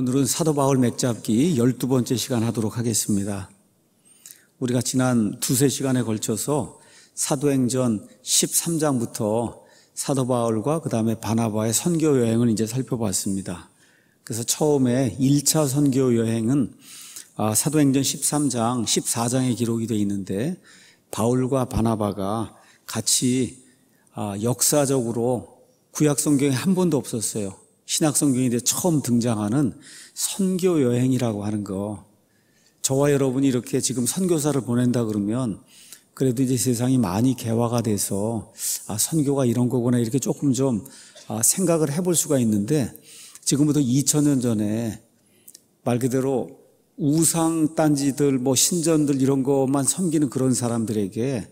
오늘은 사도 바울 맥잡기 12번째 시간 하도록 하겠습니다. 우리가 지난 두세 시간에 걸쳐서 사도행전 13장부터 사도 바울과 그다음에 바나바의 선교 여행을 이제 살펴봤습니다. 그래서 처음에 1차 선교 여행은 아, 사도행전 13장, 14장에 기록이 되어 있는데 바울과 바나바가 같이 아, 역사적으로 구약 성경에 한 번도 없었어요. 신학성경에 처음 등장하는 선교 여행이라고 하는 거. 저와 여러분이 이렇게 지금 선교사를 보낸다 그러면 그래도 이제 세상이 많이 개화가 돼서 아, 선교가 이런 거구나 이렇게 조금 좀 아, 생각을 해볼 수가 있는데 지금부터 2000년 전에 말 그대로 우상 단지들뭐 신전들 이런 것만 섬기는 그런 사람들에게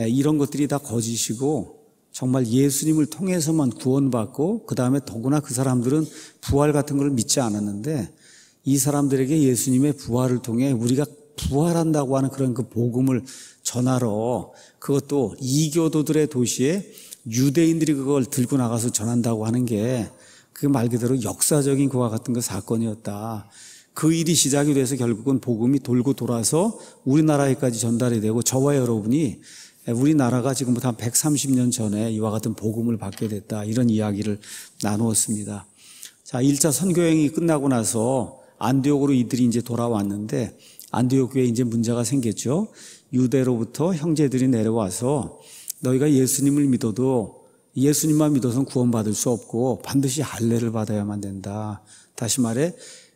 이런 것들이 다 거짓이고 정말 예수님을 통해서만 구원받고 그 다음에 더구나 그 사람들은 부활 같은 걸 믿지 않았는데 이 사람들에게 예수님의 부활을 통해 우리가 부활한다고 하는 그런 그 복음을 전하러 그것도 이교도들의 도시에 유대인들이 그걸 들고 나가서 전한다고 하는 게 그 말 그대로 역사적인 그와 같은 그 사건이었다. 그 일이 시작이 돼서 결국은 복음이 돌고 돌아서 우리나라에까지 전달이 되고 저와 여러분이 예, 우리나라가 지금부터 한 130년 전에 이와 같은 복음을 받게 됐다. 이런 이야기를 나누었습니다. 자, 1차 선교행이 끝나고 나서 안디옥으로 이들이 이제 돌아왔는데 안디옥 교에 이제 문제가 생겼죠. 유대로부터 형제들이 내려와서 너희가 예수님을 믿어도 예수님만 믿어서는 구원받을 수 없고 반드시 할례를 받아야만 된다. 다시 말해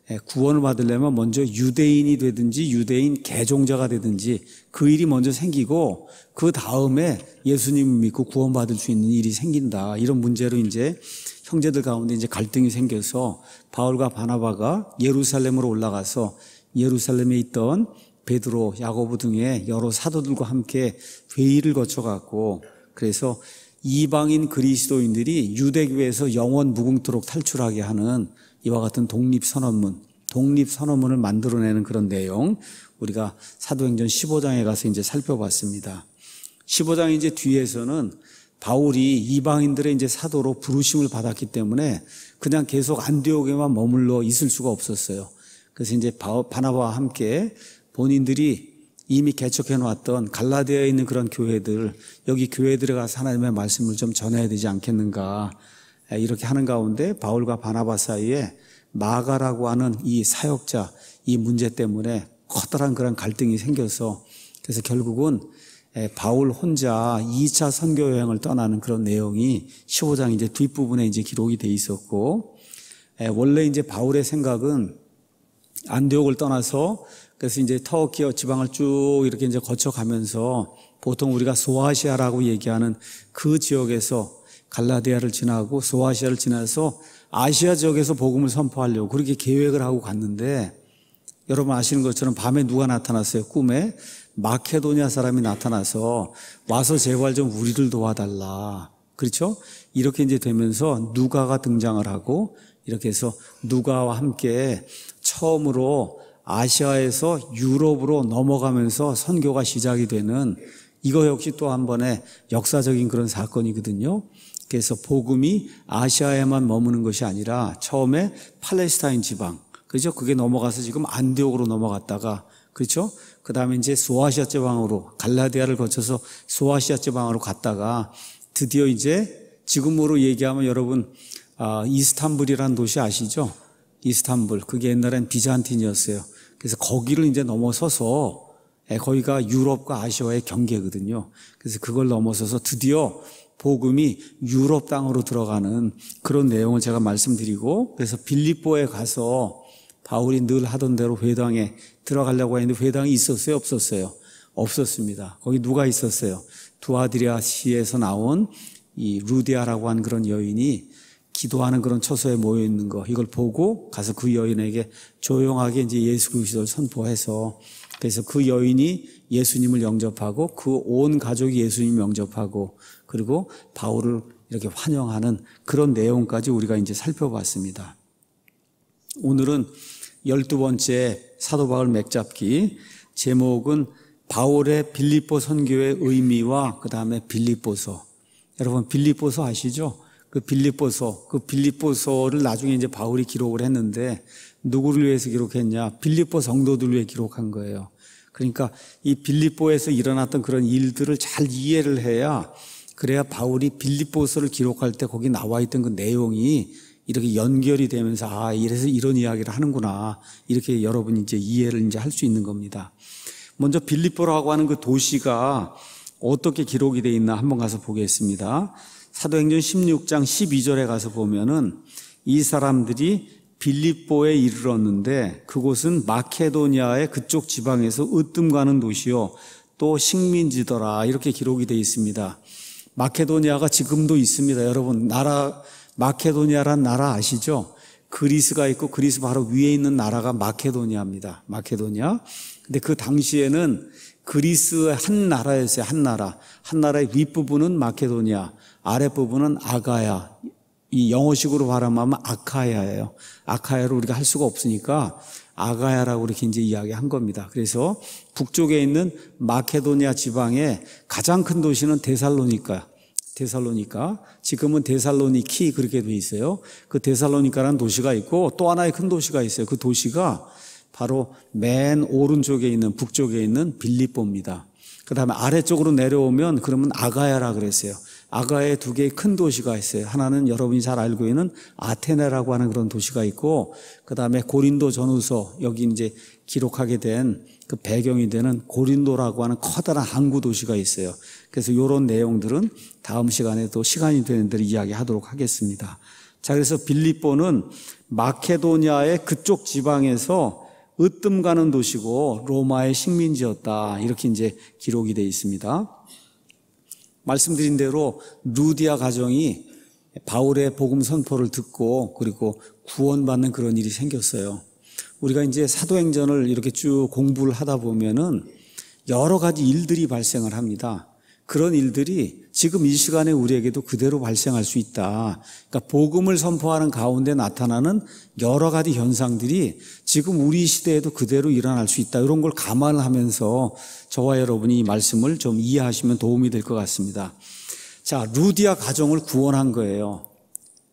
예, 구원을 받으려면 먼저 유대인이 되든지 유대인 개종자가 되든지 그 일이 먼저 생기고 그 다음에 예수님 믿고 구원받을 수 있는 일이 생긴다. 이런 문제로 이제 형제들 가운데 이제 갈등이 생겨서 바울과 바나바가 예루살렘으로 올라가서 예루살렘에 있던 베드로, 야고보 등의 여러 사도들과 함께 회의를 거쳐갔고 그래서 이방인 그리스도인들이 유대교에서 영원 무궁토록 탈출하게 하는 이와 같은 독립선언문, 독립선언문을 만들어내는 그런 내용 우리가 사도행전 15장에 가서 이제 살펴봤습니다. 15장 이제 뒤에서는 바울이 이방인들의 이제 사도로 부르심을 받았기 때문에 그냥 계속 안디옥에만 머물러 있을 수가 없었어요. 그래서 이제 바나바와 함께 본인들이 이미 개척해 놓았던 갈라디아에 있는 그런 교회들 여기 교회들에 가서 하나님의 말씀을 좀 전해야 되지 않겠는가 이렇게 하는 가운데 바울과 바나바 사이에 마가라고 하는 이 사역자 이 문제 때문에 커다란 그런 갈등이 생겨서 그래서 결국은 바울 혼자 2차 선교 여행을 떠나는 그런 내용이 15장 이제 뒷부분에 이제 기록이 돼 있었고 원래 이제 바울의 생각은 안디옥을 떠나서 그래서 이제 터키 어 지방을 쭉 이렇게 이제 거쳐가면서 보통 우리가 소아시아라고 얘기하는 그 지역에서 갈라디아를 지나고 소아시아를 지나서 아시아 지역에서 복음을 선포하려고 그렇게 계획을 하고 갔는데 여러분 아시는 것처럼 밤에 누가 나타났어요? 꿈에 마케도니아 사람이 나타나서 와서 제발 좀 우리를 도와달라. 그렇죠? 이렇게 이제 되면서 누가가 등장을 하고 이렇게 해서 누가와 함께 처음으로 아시아에서 유럽으로 넘어가면서 선교가 시작이 되는 이거 역시 또 한 번의 역사적인 그런 사건이거든요. 그래서 복음이 아시아에만 머무는 것이 아니라 처음에 팔레스타인 지방, 그죠? 그게 넘어가서 지금 안디옥으로 넘어갔다가, 그렇죠? 그 다음에 이제 소아시아 지방으로 갈라디아를 거쳐서 소아시아 지방으로 갔다가 드디어 이제 지금으로 얘기하면 여러분, 아, 이스탄불이라는 도시 아시죠? 이스탄불. 그게 옛날엔 비잔틴이었어요. 그래서 거기를 이제 넘어서서 거기가 유럽과 아시아의 경계거든요. 그래서 그걸 넘어서서 드디어 복음이 유럽 땅으로 들어가는 그런 내용을 제가 말씀드리고 그래서 빌립보에 가서 바울이 늘 하던 대로 회당에 들어가려고 했는데 회당이 있었어요, 없었어요? 없었습니다. 거기 누가 있었어요? 두아디리아 시에서 나온 이 루디아라고 한 그런 여인이 기도하는 그런 처소에 모여 있는 거 이걸 보고 가서 그 여인에게 조용하게 이제 예수 그리스도를 선포해서 그래서 그 여인이 예수님을 영접하고 그 온 가족이 예수님 을 영접하고 그리고 바울을 이렇게 환영하는 그런 내용까지 우리가 이제 살펴봤습니다. 오늘은 열두 번째 사도 바울 맥잡기 제목은 바울의 빌립보 선교의 의미와 그 다음에 빌립보서. 여러분 빌립보서 아시죠? 그 빌립보서, 그 빌립보서를 나중에 이제 바울이 기록을 했는데 누구를 위해서 기록했냐? 빌립보 성도들 위해 기록한 거예요. 그러니까 이 빌립보에서 일어났던 그런 일들을 잘 이해를 해야 그래야 바울이 빌립보서를 기록할 때 거기 나와 있던 그 내용이 이렇게 연결이 되면서 아 이래서 이런 이야기를 하는구나 이렇게 여러분 이제 이 이해를 이제 할 수 있는 겁니다. 먼저 빌립보라고 하는 그 도시가 어떻게 기록이 돼 있나 한번 가서 보겠습니다. 사도행전 16장 12절에 가서 보면은 이 사람들이 빌립보에 이르렀는데 그곳은 마케도니아의 그쪽 지방에서 으뜸 가는 도시요 또 식민지더라 이렇게 기록이 돼 있습니다. 마케도니아가 지금도 있습니다. 여러분, 나라, 마케도니아란 나라 아시죠? 그리스가 있고 그리스 바로 위에 있는 나라가 마케도니아입니다. 마케도니아. 근데 그 당시에는 그리스의 한 나라였어요. 한 나라. 한 나라의 윗부분은 마케도니아, 아랫부분은 아가야. 이 영어식으로 발음하면 아카야예요. 아카야를 우리가 할 수가 없으니까 아가야라고 이렇게 이제 이야기한 겁니다. 그래서 북쪽에 있는 마케도니아 지방의 가장 큰 도시는 데살로니카. 데살로니카. 지금은 데살로니키 그렇게 돼 있어요. 그 데살로니카라는 도시가 있고 또 하나의 큰 도시가 있어요. 그 도시가 바로 맨 오른쪽에 있는 북쪽에 있는 빌리보입니다그 다음에 아래쪽으로 내려오면 그러면 아가야라 그랬어요. 아가에 두 개의 큰 도시가 있어요. 하나는 여러분이 잘 알고 있는 아테네라고 하는 그런 도시가 있고, 그 다음에 고린도 전후서, 여기 이제 기록하게 된 그 배경이 되는 고린도라고 하는 커다란 항구 도시가 있어요. 그래서 이런 내용들은 다음 시간에 또 시간이 되는 대로 이야기하도록 하겠습니다. 자, 그래서 빌리뽀는 마케도니아의 그쪽 지방에서 으뜸 가는 도시고 로마의 식민지였다. 이렇게 이제 기록이 되어 있습니다. 말씀드린 대로 루디아 가정이 바울의 복음 선포를 듣고 그리고 구원받는 그런 일이 생겼어요. 우리가 이제 사도행전을 이렇게 쭉 공부를 하다 보면은 여러 가지 일들이 발생을 합니다. 그런 일들이 지금 이 시간에 우리에게도 그대로 발생할 수 있다. 그러니까 복음을 선포하는 가운데 나타나는 여러 가지 현상들이 지금 우리 시대에도 그대로 일어날 수 있다. 이런 걸 감안하면서 저와 여러분이 이 말씀을 좀 이해하시면 도움이 될 것 같습니다. 자, 루디아 가정을 구원한 거예요.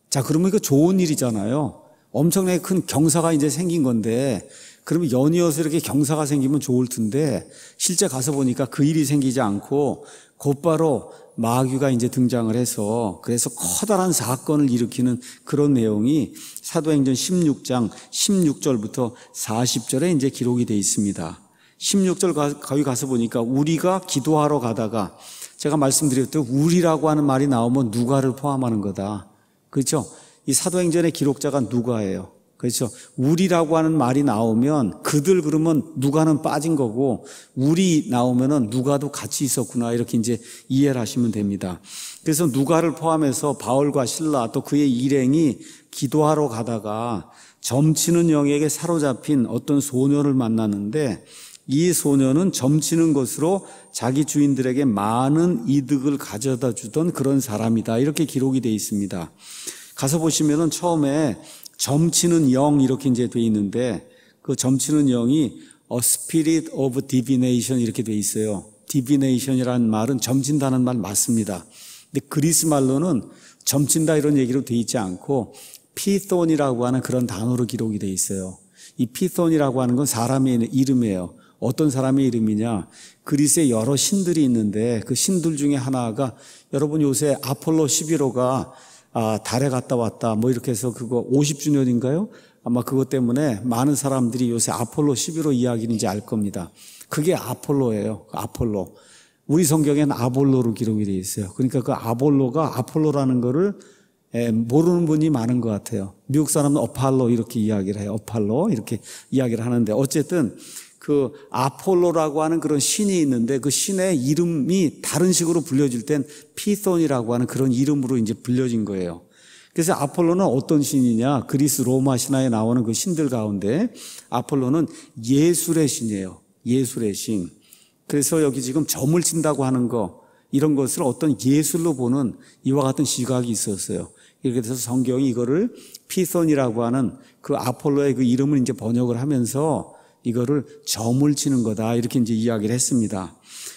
자, 그러면 이거 좋은 일이잖아요. 엄청나게 큰 경사가 이제 생긴 건데 그러면 연이어서 이렇게 경사가 생기면 좋을 텐데 실제 가서 보니까 그 일이 생기지 않고 곧바로 마귀가 이제 등장을 해서 그래서 커다란 사건을 일으키는 그런 내용이 사도행전 16장 16절부터 40절에 이제 기록이 돼 있습니다. 16절 거기 가서 보니까 우리가 기도하러 가다가 제가 말씀드렸듯 우리라고 하는 말이 나오면 누가를 포함하는 거다. 그렇죠? 이 사도행전의 기록자가 누가예요? 그렇죠. 우리라고 하는 말이 나오면 그들 그러면 누가는 빠진 거고 우리 나오면은 누가도 같이 있었구나 이렇게 이제 이해를 하시면 됩니다. 그래서 누가를 포함해서 바울과 신라 또 그의 일행이 기도하러 가다가 점치는 영에게 사로잡힌 어떤 소녀를 만났는데이 소녀는 점치는 것으로 자기 주인들에게 많은 이득을 가져다 주던 그런 사람이다. 이렇게 기록이 되어 있습니다. 가서 보시면은 처음에 점치는 영 이렇게 이제 돼 있는데 그 점치는 영이 A Spirit of Divination 이렇게 돼 있어요. Divination이라는 말은 점진다는 말 맞습니다. 근데 그리스 말로는 점친다 이런 얘기로 돼 있지 않고 피톤이라고 하는 그런 단어로 기록이 돼 있어요. 이 피톤이라고 하는 건 사람의 이름이에요. 어떤 사람의 이름이냐? 그리스에 여러 신들이 있는데 그 신들 중에 하나가 여러분 요새 아폴로 11호가 아, 달에 갔다 왔다 뭐 이렇게 해서 그거 50주년인가요? 아마 그것 때문에 많은 사람들이 요새 아폴로 11호 이야기인지 알 겁니다. 그게 아폴로예요. 그 아폴로. 우리 성경엔 아볼로로 기록이 되어 있어요. 그러니까 그 아볼로가 아폴로라는 거를 예, 모르는 분이 많은 것 같아요. 미국 사람은 어팔로 이렇게 이야기를 해요. 어팔로 이렇게 이야기를 하는데 어쨌든 그 아폴로라고 하는 그런 신이 있는데 그 신의 이름이 다른 식으로 불려질 땐 피손이라고 하는 그런 이름으로 이제 불려진 거예요. 그래서 아폴로는 어떤 신이냐? 그리스 로마 신화에 나오는 그 신들 가운데 아폴로는 예술의 신이에요. 예술의 신. 그래서 여기 지금 점을 친다고 하는 거 이런 것을 어떤 예술로 보는 이와 같은 시각이 있었어요. 이렇게 돼서 성경이 이거를 피손이라고 하는 그 아폴로의 그 이름을 이제 번역을 하면서 이거를 점을 치는 거다. 이렇게 이제 이야기를 했습니다.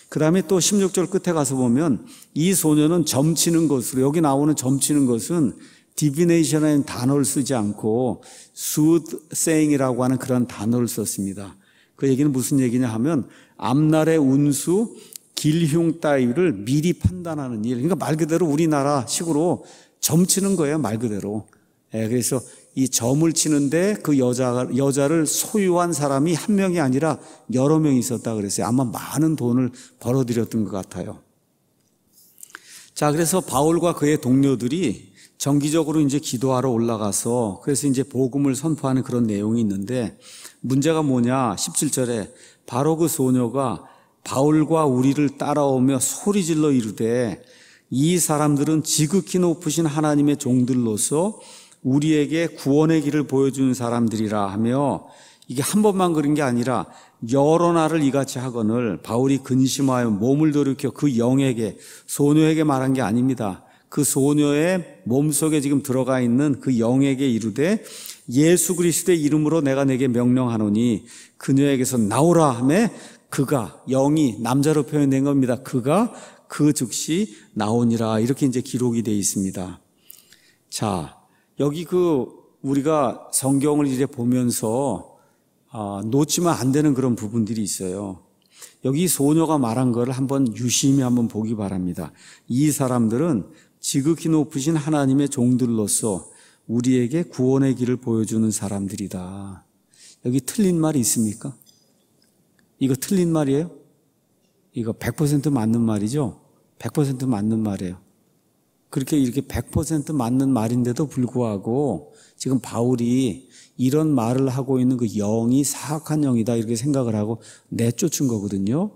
그 다음에 또 16절 끝에 가서 보면 이 소녀는 점치는 것으로, 여기 나오는 점치는 것은 디비네이션이라는 단어를 쓰지 않고 soothsaying이라고 하는 그런 단어를 썼습니다. 그 얘기는 무슨 얘기냐 하면 앞날의 운수, 길흉 따위를 미리 판단하는 일. 그러니까 말 그대로 우리나라 식으로 점치는 거예요, 말 그대로. 예, 그래서 이 점을 치는데 그 여자, 여자를 소유한 사람이 한 명이 아니라 여러 명이 있었다 그랬어요. 아마 많은 돈을 벌어들였던 것 같아요. 자, 그래서 바울과 그의 동료들이 정기적으로 이제 기도하러 올라가서 그래서 이제 복음을 선포하는 그런 내용이 있는데 문제가 뭐냐 17절에 바로 그 소녀가 바울과 우리를 따라오며 소리질러 이르되 이 사람들은 지극히 높으신 하나님의 종들로서 우리에게 구원의 길을 보여준 사람들이라 하며 이게 한 번만 그런 게 아니라 여러 날을 이같이 하거늘 바울이 근심하여 몸을 돌이켜 그 영에게 소녀에게 말한 게 아닙니다. 그 소녀의 몸속에 지금 들어가 있는 그 영에게 이르되 예수 그리스도의 이름으로 내가 내게 명령하노니 그녀에게서 나오라 하매 그가 영이 남자로 표현된 겁니다. 그가 그 즉시 나오니라 이렇게 이제 기록이 되어 있습니다. 자, 여기 그 우리가 성경을 이제 보면서 아, 놓치면 안 되는 그런 부분들이 있어요. 여기 소녀가 말한 거를 한번 유심히 한번 보기 바랍니다. 이 사람들은 지극히 높으신 하나님의 종들로서 우리에게 구원의 길을 보여주는 사람들이다. 여기 틀린 말이 있습니까? 이거 틀린 말이에요? 이거 100% 맞는 말이죠? 100% 맞는 말이에요. 그렇게 이렇게 100% 맞는 말인데도 불구하고 지금 바울이 이런 말을 하고 있는 그 영이 사악한 영이다 이렇게 생각을 하고 내쫓은 거거든요.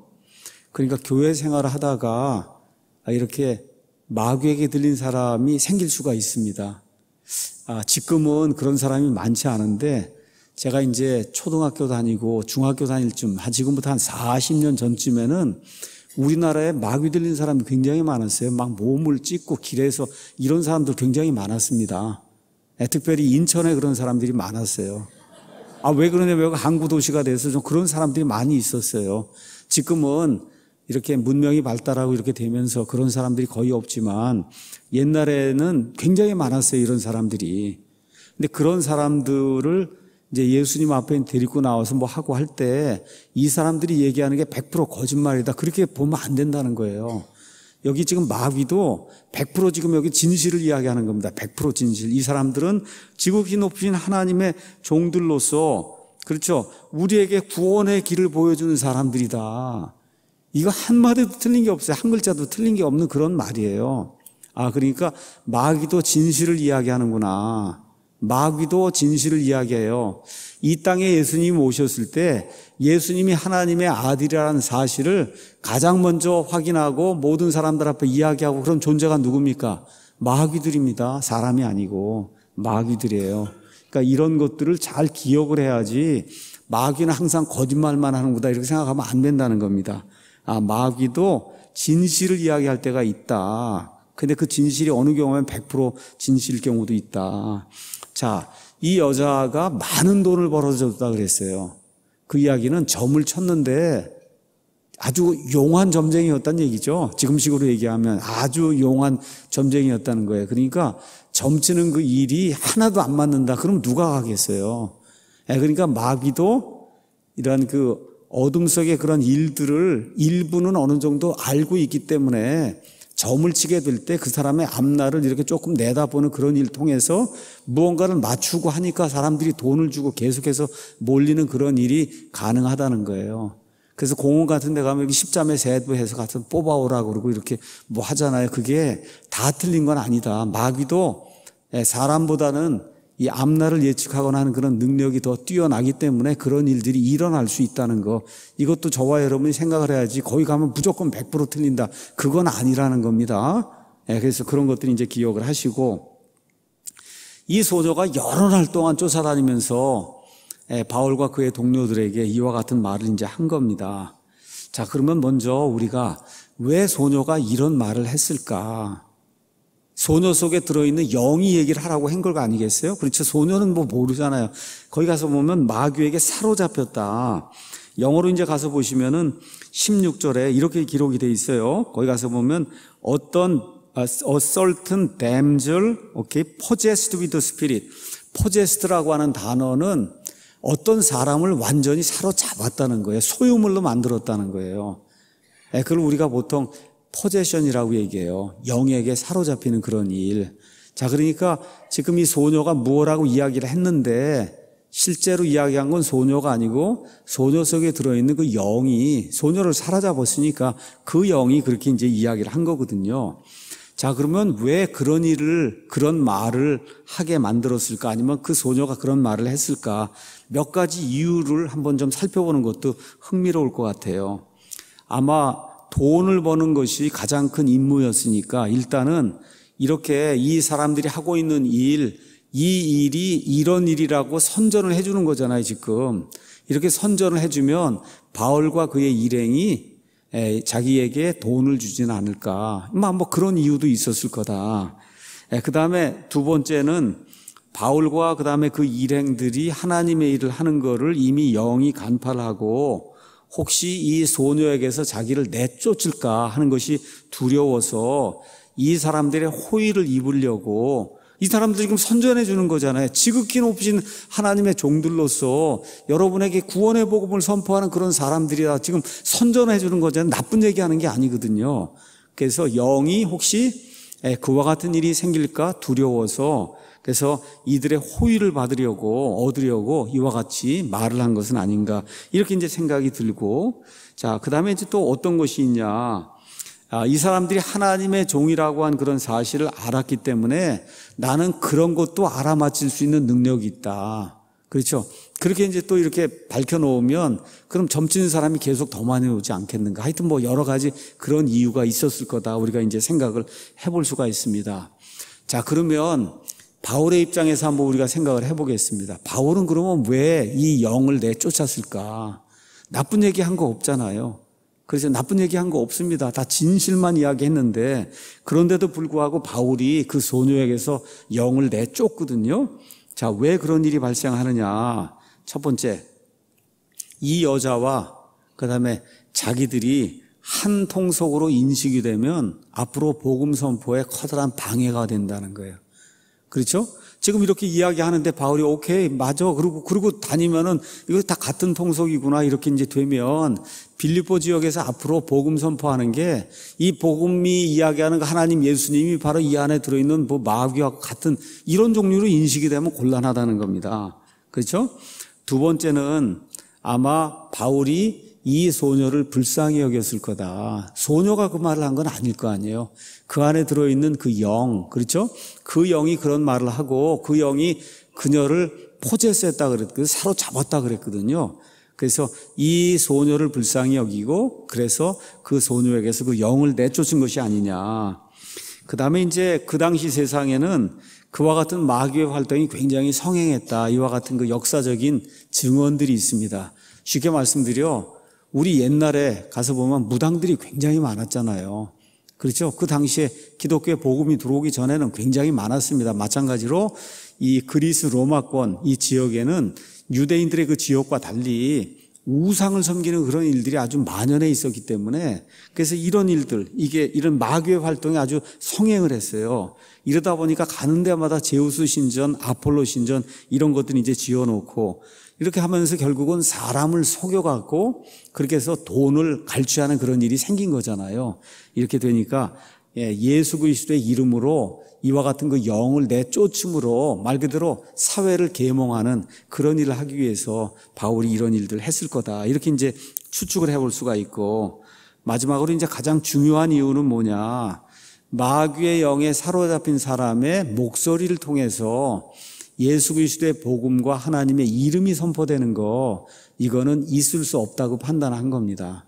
그러니까 교회 생활을 하다가 이렇게 마귀에게 들린 사람이 생길 수가 있습니다. 아, 지금은 그런 사람이 많지 않은데 제가 이제 초등학교 다니고 중학교 다닐 쯤, 지금부터 한 40년 전쯤에는 우리나라에 마귀 들린 사람이 굉장히 많았어요. 막 몸을 찢고 길에서 이런 사람들 굉장히 많았습니다. 네, 특별히 인천에 그런 사람들이 많았어요. 아, 왜 그러냐. 왜 항구 도시가 돼서 좀 그런 사람들이 많이 있었어요. 지금은 이렇게 문명이 발달하고 이렇게 되면서 그런 사람들이 거의 없지만 옛날에는 굉장히 많았어요. 이런 사람들이. 근데 그런 사람들을 이제 예수님 앞에 데리고 나와서 뭐 하고 할 때 이 사람들이 얘기하는 게 100% 거짓말이다. 그렇게 보면 안 된다는 거예요. 여기 지금 마귀도 100% 지금 여기 진실을 이야기하는 겁니다. 100% 진실. 이 사람들은 지극히 높으신 하나님의 종들로서 그렇죠. 우리에게 구원의 길을 보여주는 사람들이다. 이거 한마디도 틀린 게 없어요. 한 글자도 틀린 게 없는 그런 말이에요. 아, 그러니까 마귀도 진실을 이야기하는구나. 마귀도 진실을 이야기해요. 이 땅에 예수님 이 오셨을 때 예수님이 하나님의 아들이라는 사실을 가장 먼저 확인하고 모든 사람들 앞에 이야기하고 그런 존재가 누굽니까? 마귀들입니다. 사람이 아니고 마귀들이에요. 그러니까 이런 것들을 잘 기억을 해야지 마귀는 항상 거짓말만 하는구나 이렇게 생각하면 안 된다는 겁니다. 아, 마귀도 진실을 이야기할 때가 있다. 근데 그 진실이 어느 경우에100% 진실일 경우도 있다. 자, 이 여자가 많은 돈을 벌어줬다 그랬어요. 그 이야기는 점을 쳤는데 아주 용한 점쟁이였다는 얘기죠. 지금식으로 얘기하면 아주 용한 점쟁이였다는 거예요. 그러니까 점치는 그 일이 하나도 안 맞는다. 그럼 누가 가겠어요? 예, 그러니까 마귀도 이러한 그 어둠 속의 그런 일들을 일부는 어느 정도 알고 있기 때문에 점을 치게 될 때 그 사람의 앞날을 이렇게 조금 내다보는 그런 일 통해서 무언가를 맞추고 하니까 사람들이 돈을 주고 계속해서 몰리는 그런 일이 가능하다는 거예요. 그래서 공원 같은 데 가면 십자매 세부해서 같은 뽑아오라 그러고 이렇게 뭐 하잖아요. 그게 다 틀린 건 아니다. 마귀도 예, 사람보다는 이 앞날을 예측하거나 하는 그런 능력이 더 뛰어나기 때문에 그런 일들이 일어날 수 있다는 거 이것도 저와 여러분이 생각을 해야지 거기 가면 무조건 100% 틀린다 그건 아니라는 겁니다. 예, 그래서 그런 것들이 이제 기억을 하시고 이 소저가 여러 날 동안 쫓아다니면서 예, 바울과 그의 동료들에게 이와 같은 말을 이제 한 겁니다. 자, 그러면 먼저 우리가 왜 소녀가 이런 말을 했을까? 소녀 속에 들어있는 영이 얘기를 하라고 한걸 아니겠어요? 그렇죠. 소녀는 뭐 모르잖아요. 거기 가서 보면 마귀에게 사로잡혔다. 영어로 이제 가서 보시면은 16절에 이렇게 기록이 돼 있어요. 거기 가서 보면 어떤 a certain damsel, okay, possessed with the spirit. possessed라고 하는 단어는 어떤 사람을 완전히 사로잡았다는 거예요. 소유물로 만들었다는 거예요. 예, 그걸 우리가 보통 포제션이라고 얘기해요. 영에게 사로잡히는 그런 일. 자, 그러니까 지금 이 소녀가 무엇라고 이야기를 했는데 실제로 이야기한 건 소녀가 아니고 소녀 속에 들어있는 그 영이 소녀를 사로잡았으니까 그 영이 그렇게 이제 이야기를 한 거거든요. 자, 그러면 왜 그런 일을, 그런 말을 하게 만들었을까? 아니면 그 소녀가 그런 말을 했을까? 몇 가지 이유를 한번 좀 살펴보는 것도 흥미로울 것 같아요. 아마 돈을 버는 것이 가장 큰 임무였으니까 일단은 이렇게 이 사람들이 하고 있는 일, 이 일이 이런 일이라고 선전을 해주는 거잖아요, 지금. 이렇게 선전을 해주면 바울과 그의 일행이 자기에게 돈을 주진 않을까. 뭐, 뭐 그런 이유도 있었을 거다. 그 다음에 두 번째는 바울과 그 다음에 그 일행들이 하나님의 일을 하는 거를 이미 영이 간파를 하고 혹시 이 소녀에게서 자기를 내쫓을까 하는 것이 두려워서 이 사람들의 호의를 입으려고 이 사람들 지금 선전해 주는 거잖아요. 지극히 높으신 하나님의 종들로서 여러분에게 구원의 복음을 선포하는 그런 사람들이다. 지금 선전해 주는 거잖아요. 나쁜 얘기하는 게 아니거든요. 그래서 영이 혹시 그와 같은 일이 생길까 두려워서 그래서 이들의 호의를 받으려고 얻으려고 이와 같이 말을 한 것은 아닌가 이렇게 이제 생각이 들고 자 그다음에 이제 또 어떤 것이 있냐 아, 이 사람들이 하나님의 종이라고 한 그런 사실을 알았기 때문에 나는 그런 것도 알아맞힐 수 있는 능력이 있다. 그렇죠. 그렇게 이제 또 이렇게 밝혀놓으면 그럼 점치는 사람이 계속 더 많이 오지 않겠는가. 하여튼 뭐 여러 가지 그런 이유가 있었을 거다. 우리가 이제 생각을 해볼 수가 있습니다. 자, 그러면 바울의 입장에서 한번 우리가 생각을 해보겠습니다. 바울은 그러면 왜 이 영을 내쫓았을까? 나쁜 얘기 한 거 없잖아요. 그래서 나쁜 얘기 한 거 없습니다. 다 진실만 이야기했는데 그런데도 불구하고 바울이 그 소녀에게서 영을 내쫓거든요. 자, 왜 그런 일이 발생하느냐? 첫 번째, 이 여자와 그 다음에 자기들이 한 통속으로 인식이 되면 앞으로 복음 선포에 커다란 방해가 된다는 거예요. 그렇죠? 지금 이렇게 이야기하는데 바울이 오케이 맞아 그리고 그러고 다니면은 이거 다 같은 통속이구나 이렇게 이제 되면 빌립보 지역에서 앞으로 복음 선포하는 게 이 복음이 이야기하는 거 하나님 예수님이 바로 이 안에 들어있는 뭐 마귀와 같은 이런 종류로 인식이 되면 곤란하다는 겁니다. 그렇죠? 두 번째는 아마 바울이 이 소녀를 불쌍히 여겼을 거다. 소녀가 그 말을 한 건 아닐 거 아니에요. 그 안에 들어있는 그 영, 그렇죠? 그 영이 그런 말을 하고 그 영이 그녀를 포제했다 그랬거든요. 그 사로잡았다 그랬거든요. 그래서 이 소녀를 불쌍히 여기고 그래서 그 소녀에게서 그 영을 내쫓은 것이 아니냐. 그 다음에 이제 그 당시 세상에는 그와 같은 마귀의 활동이 굉장히 성행했다. 이와 같은 그 역사적인 증언들이 있습니다. 쉽게 말씀드려 우리 옛날에 가서 보면 무당들이 굉장히 많았잖아요. 그렇죠? 그 당시에 기독교의 복음이 들어오기 전에는 굉장히 많았습니다. 마찬가지로 이 그리스 로마권 이 지역에는 유대인들의 그 지역과 달리 우상을 섬기는 그런 일들이 아주 만연해 있었기 때문에 그래서 이런 일들 이게 이런 마귀의 활동이 아주 성행을 했어요. 이러다 보니까 가는 데마다 제우스 신전, 아폴로 신전 이런 것들이 이제 지어놓고 이렇게 하면서 결국은 사람을 속여갖고 그렇게 해서 돈을 갈취하는 그런 일이 생긴 거잖아요. 이렇게 되니까 예, 예수 그리스도의 이름으로 이와 같은 그 영을 내쫓음으로 말 그대로 사회를 계몽하는 그런 일을 하기 위해서 바울이 이런 일들을 했을 거다. 이렇게 이제 추측을 해볼 수가 있고 마지막으로 이제 가장 중요한 이유는 뭐냐. 마귀의 영에 사로잡힌 사람의 목소리를 통해서 예수 그리스도의 복음과 하나님의 이름이 선포되는 거 이거는 있을 수 없다고 판단한 겁니다.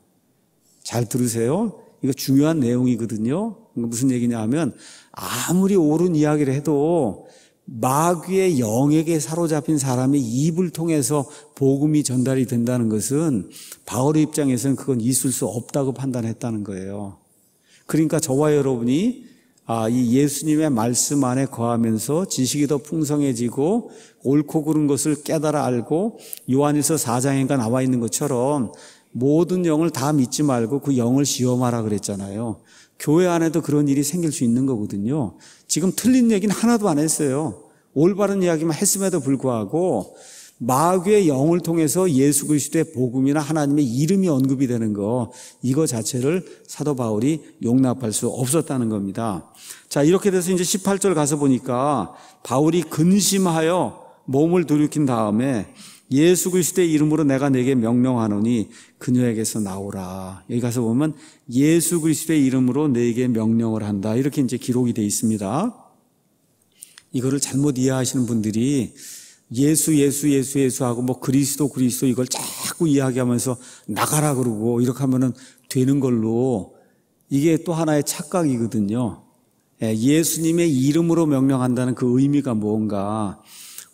잘 들으세요. 이거 중요한 내용이거든요. 그러니까 무슨 얘기냐 하면 아무리 옳은 이야기를 해도 마귀의 영에게 사로잡힌 사람의 입을 통해서 복음이 전달이 된다는 것은 바울의 입장에서는 그건 있을 수 없다고 판단했다는 거예요. 그러니까 저와 여러분이 아, 이 예수님의 말씀 안에 거하면서 지식이 더 풍성해지고 옳고 그른 것을 깨달아 알고 요한에서 4장인가 나와 있는 것처럼 모든 영을 다 믿지 말고 그 영을 시험하라 그랬잖아요. 교회 안에도 그런 일이 생길 수 있는 거거든요. 지금 틀린 얘기는 하나도 안 했어요. 올바른 이야기만 했음에도 불구하고 마귀의 영을 통해서 예수 그리스도의 복음이나 하나님의 이름이 언급이 되는 거 이거 자체를 사도 바울이 용납할 수 없었다는 겁니다. 자, 이렇게 돼서 이제 18절 가서 보니까 바울이 근심하여 몸을 돌이킨 다음에 예수 그리스도의 이름으로 내가 내게 명령하노니 그녀에게서 나오라. 여기 가서 보면 예수 그리스도의 이름으로 내게 명령을 한다. 이렇게 이제 기록이 돼 있습니다. 이거를 잘못 이해하시는 분들이 예수 예수 예수 예수 하고 뭐 그리스도 그리스도 이걸 자꾸 이야기하면서 나가라 그러고 이렇게 하면은 되는 걸로 이게 또 하나의 착각이거든요. 예, 예수님의 이름으로 명령한다는 그 의미가 뭔가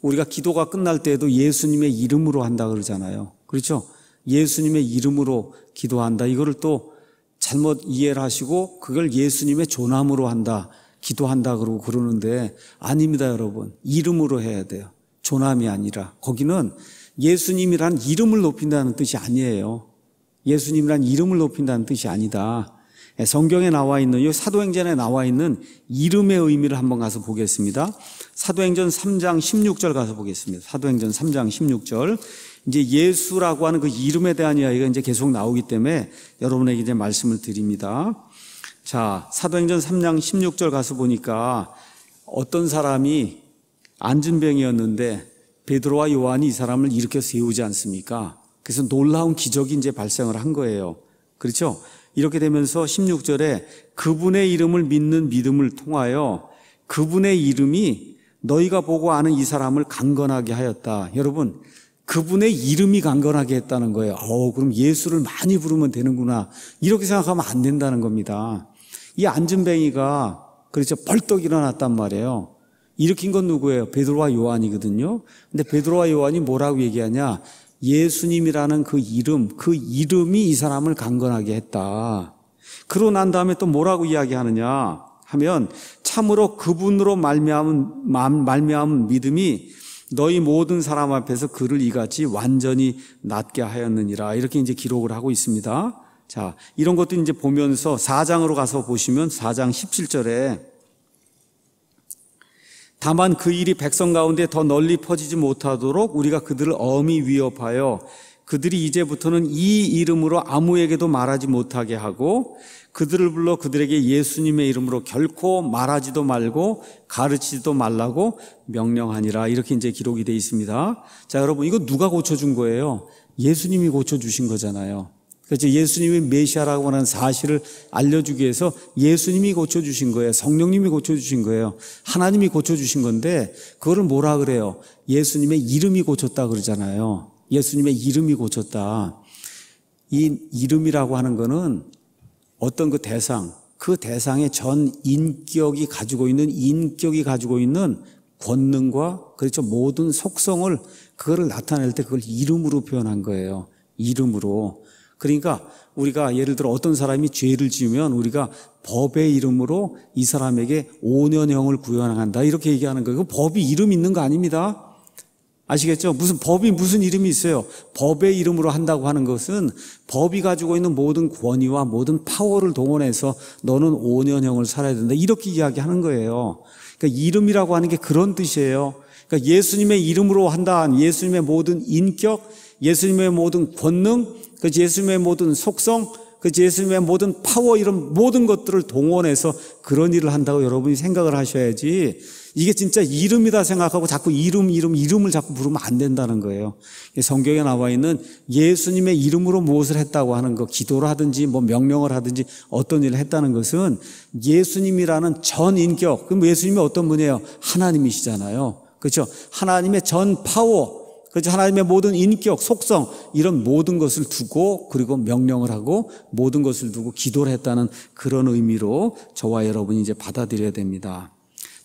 우리가 기도가 끝날 때에도 예수님의 이름으로 한다 그러잖아요. 그렇죠? 예수님의 이름으로 기도한다. 이거를 또 잘못 이해를 하시고 그걸 예수님의 존함으로 한다. 기도한다 그러고 그러는데 아닙니다, 여러분. 이름으로 해야 돼요. 존함이 아니라 거기는 예수님이란 이름을 높인다는 뜻이 아니에요. 예수님이란 이름을 높인다는 뜻이 아니다. 예, 성경에 나와 있는 이 사도행전에 나와 있는 이름의 의미를 한번 가서 보겠습니다. 사도행전 3장 16절 가서 보겠습니다. 사도행전 3장 16절. 이제 예수라고 하는 그 이름에 대한 이야기가 이제 계속 나오기 때문에 여러분에게 이제 말씀을 드립니다. 자, 사도행전 3장 16절 가서 보니까 어떤 사람이 안진병이었는데 베드로와 요한이 이 사람을 일으켜 세우지 않습니까? 그래서 놀라운 기적이 이제 발생을 한 거예요. 그렇죠? 이렇게 되면서 16절에 그분의 이름을 믿는 믿음을 통하여 그분의 이름이 너희가 보고 아는 이 사람을 강건하게 하였다. 여러분, 그분의 이름이 강건하게 했다는 거예요. 어, 그럼 예수를 많이 부르면 되는구나. 이렇게 생각하면 안 된다는 겁니다. 이 안진뱅이가 그렇죠. 벌떡 일어났단 말이에요. 일으킨 건 누구예요? 베드로와 요한이거든요. 근데 베드로와 요한이 뭐라고 얘기하냐? 예수님이라는 그 이름, 그 이름이 이 사람을 강건하게 했다. 그러고 난 다음에 또 뭐라고 이야기하느냐 하면 참으로 그분으로 말미암은 말미암은 믿음이 너희 모든 사람 앞에서 그를 이같이 완전히 낫게 하였느니라. 이렇게 이제 기록을 하고 있습니다. 자, 이런 것도 이제 보면서 4장으로 가서 보시면 4장 17절에 다만 그 일이 백성 가운데 더 널리 퍼지지 못하도록 우리가 그들을 엄히 위협하여 그들이 이제부터는 이 이름으로 아무에게도 말하지 못하게 하고 그들을 불러 그들에게 예수님의 이름으로 결코 말하지도 말고 가르치지도 말라고 명령하니라 이렇게 이제 기록이 되어 있습니다. 자, 여러분 이거 누가 고쳐 준 거예요? 예수님이 고쳐 주신 거잖아요. 그래서 그렇죠. 예수님이 메시아라고 하는 사실을 알려주기 위해서 예수님이 고쳐주신 거예요. 성령님이 고쳐주신 거예요. 하나님이 고쳐주신 건데 그거 뭐라 그래요? 예수님의 이름이 고쳤다 그러잖아요. 예수님의 이름이 고쳤다. 이 이름이라고 하는 거는 어떤 그 대상, 그 대상의 전 인격이 가지고 있는 인격이 가지고 있는 권능과 그렇죠 모든 속성을 그거를 나타낼 때 그걸 이름으로 표현한 거예요. 이름으로. 그러니까 우리가 예를 들어 어떤 사람이 죄를 지으면 우리가 법의 이름으로 이 사람에게 5년형을 구현한다. 이렇게 얘기하는 거예요. 그 법이 이름 있는 거 아닙니다. 아시겠죠? 무슨 법이 무슨 이름이 있어요. 법의 이름으로 한다고 하는 것은 법이 가지고 있는 모든 권위와 모든 파워를 동원해서 너는 5년형을 살아야 된다. 이렇게 이야기하는 거예요. 그러니까 이름이라고 하는 게 그런 뜻이에요. 그러니까 예수님의 이름으로 한다. 예수님의 모든 인격, 예수님의 모든 권능, 그 예수님의 모든 속성, 그 예수님의 모든 파워 이런 모든 것들을 동원해서 그런 일을 한다고 여러분이 생각을 하셔야지 이게 진짜 이름이다 생각하고 자꾸 이름 이름 이름을 자꾸 부르면 안 된다는 거예요. 성경에 나와 있는 예수님의 이름으로 무엇을 했다고 하는 거 기도를 하든지 뭐 명령을 하든지 어떤 일을 했다는 것은 예수님이라는 전 인격 그럼 예수님이 어떤 분이에요? 하나님이시잖아요. 그렇죠? 하나님의 전 파워 그렇죠 하나님의 모든 인격, 속성 이런 모든 것을 두고 그리고 명령을 하고 모든 것을 두고 기도를 했다는 그런 의미로 저와 여러분이 이제 받아들여야 됩니다.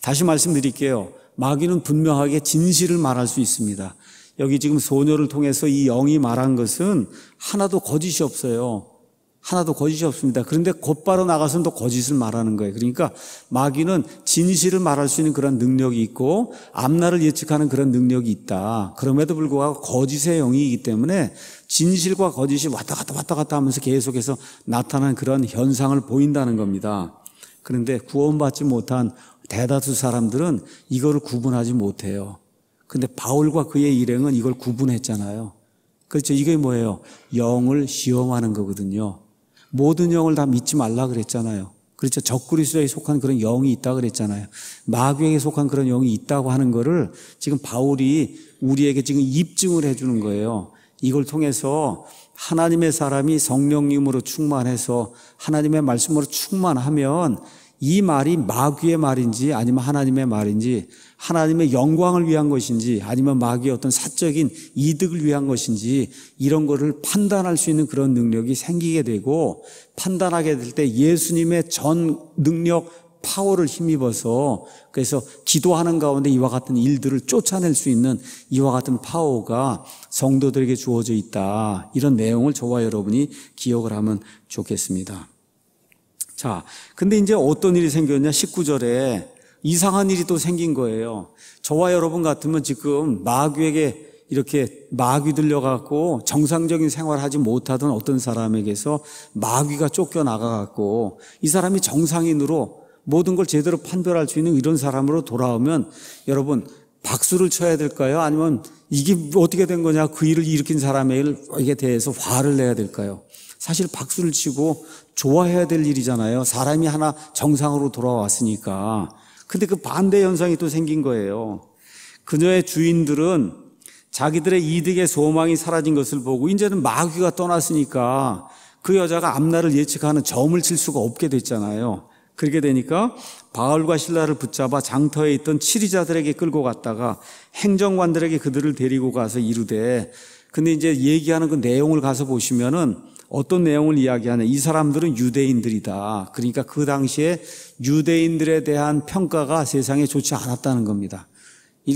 다시 말씀드릴게요. 마귀는 분명하게 진실을 말할 수 있습니다. 여기 지금 소녀를 통해서 이 영이 말한 것은 하나도 거짓이 없어요. 하나도 거짓이 없습니다. 그런데 곧바로 나가서는 또 거짓을 말하는 거예요. 그러니까 마귀는 진실을 말할 수 있는 그런 능력이 있고 앞날을 예측하는 그런 능력이 있다. 그럼에도 불구하고 거짓의 영이기 때문에 진실과 거짓이 왔다 갔다 왔다 갔다 하면서 계속해서 나타난 그런 현상을 보인다는 겁니다. 그런데 구원받지 못한 대다수 사람들은 이거를 구분하지 못해요. 근데 바울과 그의 일행은 이걸 구분했잖아요. 그렇죠. 이게 뭐예요? 영을 시험하는 거거든요. 모든 영을 다 믿지 말라 그랬잖아요. 그렇죠. 적그리스도에 속한 그런 영이 있다 그랬잖아요. 마귀에게 속한 그런 영이 있다고 하는 거를 지금 바울이 우리에게 지금 입증을 해주는 거예요. 이걸 통해서 하나님의 사람이 성령님으로 충만해서 하나님의 말씀으로 충만하면 이 말이 마귀의 말인지 아니면 하나님의 말인지 하나님의 영광을 위한 것인지 아니면 마귀의 어떤 사적인 이득을 위한 것인지 이런 거를 판단할 수 있는 그런 능력이 생기게 되고 판단하게 될 때 예수님의 전 능력 파워를 힘입어서 그래서 기도하는 가운데 이와 같은 일들을 쫓아낼 수 있는 이와 같은 파워가 성도들에게 주어져 있다. 이런 내용을 저와 여러분이 기억을 하면 좋겠습니다. 자, 근데 이제 어떤 일이 생겼냐? 19절에 이상한 일이 또 생긴 거예요. 저와 여러분 같으면 지금 마귀에게 이렇게 마귀 들려갖고 정상적인 생활 하지 못하던 어떤 사람에게서 마귀가 쫓겨나가갖고 이 사람이 정상인으로 모든 걸 제대로 판별할 수 있는 이런 사람으로 돌아오면 여러분 박수를 쳐야 될까요? 아니면 이게 어떻게 된 거냐 그 일을 일으킨 사람에게 대해서 화를 내야 될까요? 사실 박수를 치고 좋아해야 될 일이잖아요. 사람이 하나 정상으로 돌아왔으니까. 근데 그 반대 현상이 또 생긴 거예요. 그녀의 주인들은 자기들의 이득의 소망이 사라진 것을 보고 이제는 마귀가 떠났으니까 그 여자가 앞날을 예측하는 점을 칠 수가 없게 됐잖아요. 그렇게 되니까 바울과 신라를 붙잡아 장터에 있던 치리자들에게 끌고 갔다가 행정관들에게 그들을 데리고 가서 이르되 근데 이제 얘기하는 그 내용을 가서 보시면은 어떤 내용을 이야기하냐. 이 사람들은 유대인들이다. 그러니까 그 당시에 유대인들에 대한 평가가 세상에 좋지 않았다는 겁니다.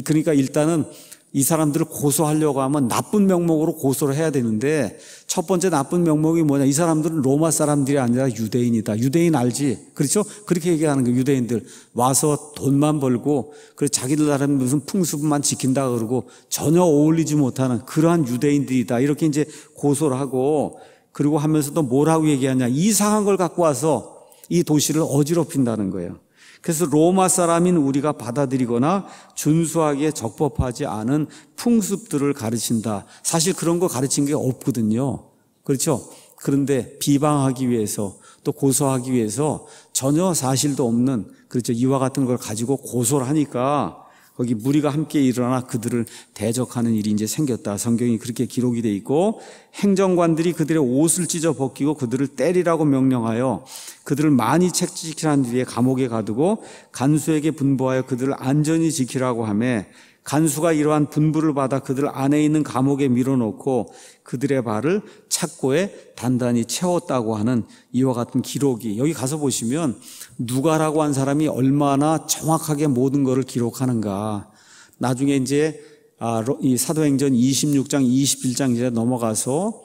그러니까 일단은 이 사람들을 고소하려고 하면 나쁜 명목으로 고소를 해야 되는데 첫 번째 나쁜 명목이 뭐냐. 이 사람들은 로마 사람들이 아니라 유대인이다. 유대인 알지? 그렇죠? 그렇게 얘기하는 거예요. 유대인들. 와서 돈만 벌고, 그리고 자기들 나름 무슨 풍습만 지킨다 그러고 전혀 어울리지 못하는 그러한 유대인들이다. 이렇게 이제 고소를 하고 그리고 하면서도 뭐라고 얘기하냐. 이상한 걸 갖고 와서 이 도시를 어지럽힌다는 거예요. 그래서 로마 사람인 우리가 받아들이거나 준수하기에 적법하지 않은 풍습들을 가르친다. 사실 그런 거 가르친 게 없거든요. 그렇죠? 그런데 비방하기 위해서 또 고소하기 위해서 전혀 사실도 없는 그렇죠. 이와 같은 걸 가지고 고소를 하니까 거기 무리가 함께 일어나 그들을 대적하는 일이 이제 생겼다. 성경이 그렇게 기록이 돼 있고 행정관들이 그들의 옷을 찢어 벗기고 그들을 때리라고 명령하여 그들을 많이 책지시한 뒤에 감옥에 가두고 간수에게 분부하여 그들을 안전히 지키라고 하며 간수가 이러한 분부를 받아 그들 안에 있는 감옥에 밀어놓고 그들의 발을 착고에 단단히 채웠다고 하는 이와 같은 기록이 여기 가서 보시면 누가라고 한 사람이 얼마나 정확하게 모든 것을 기록하는가. 나중에 이제 아, 이 사도행전 26장 21장 이제 넘어가서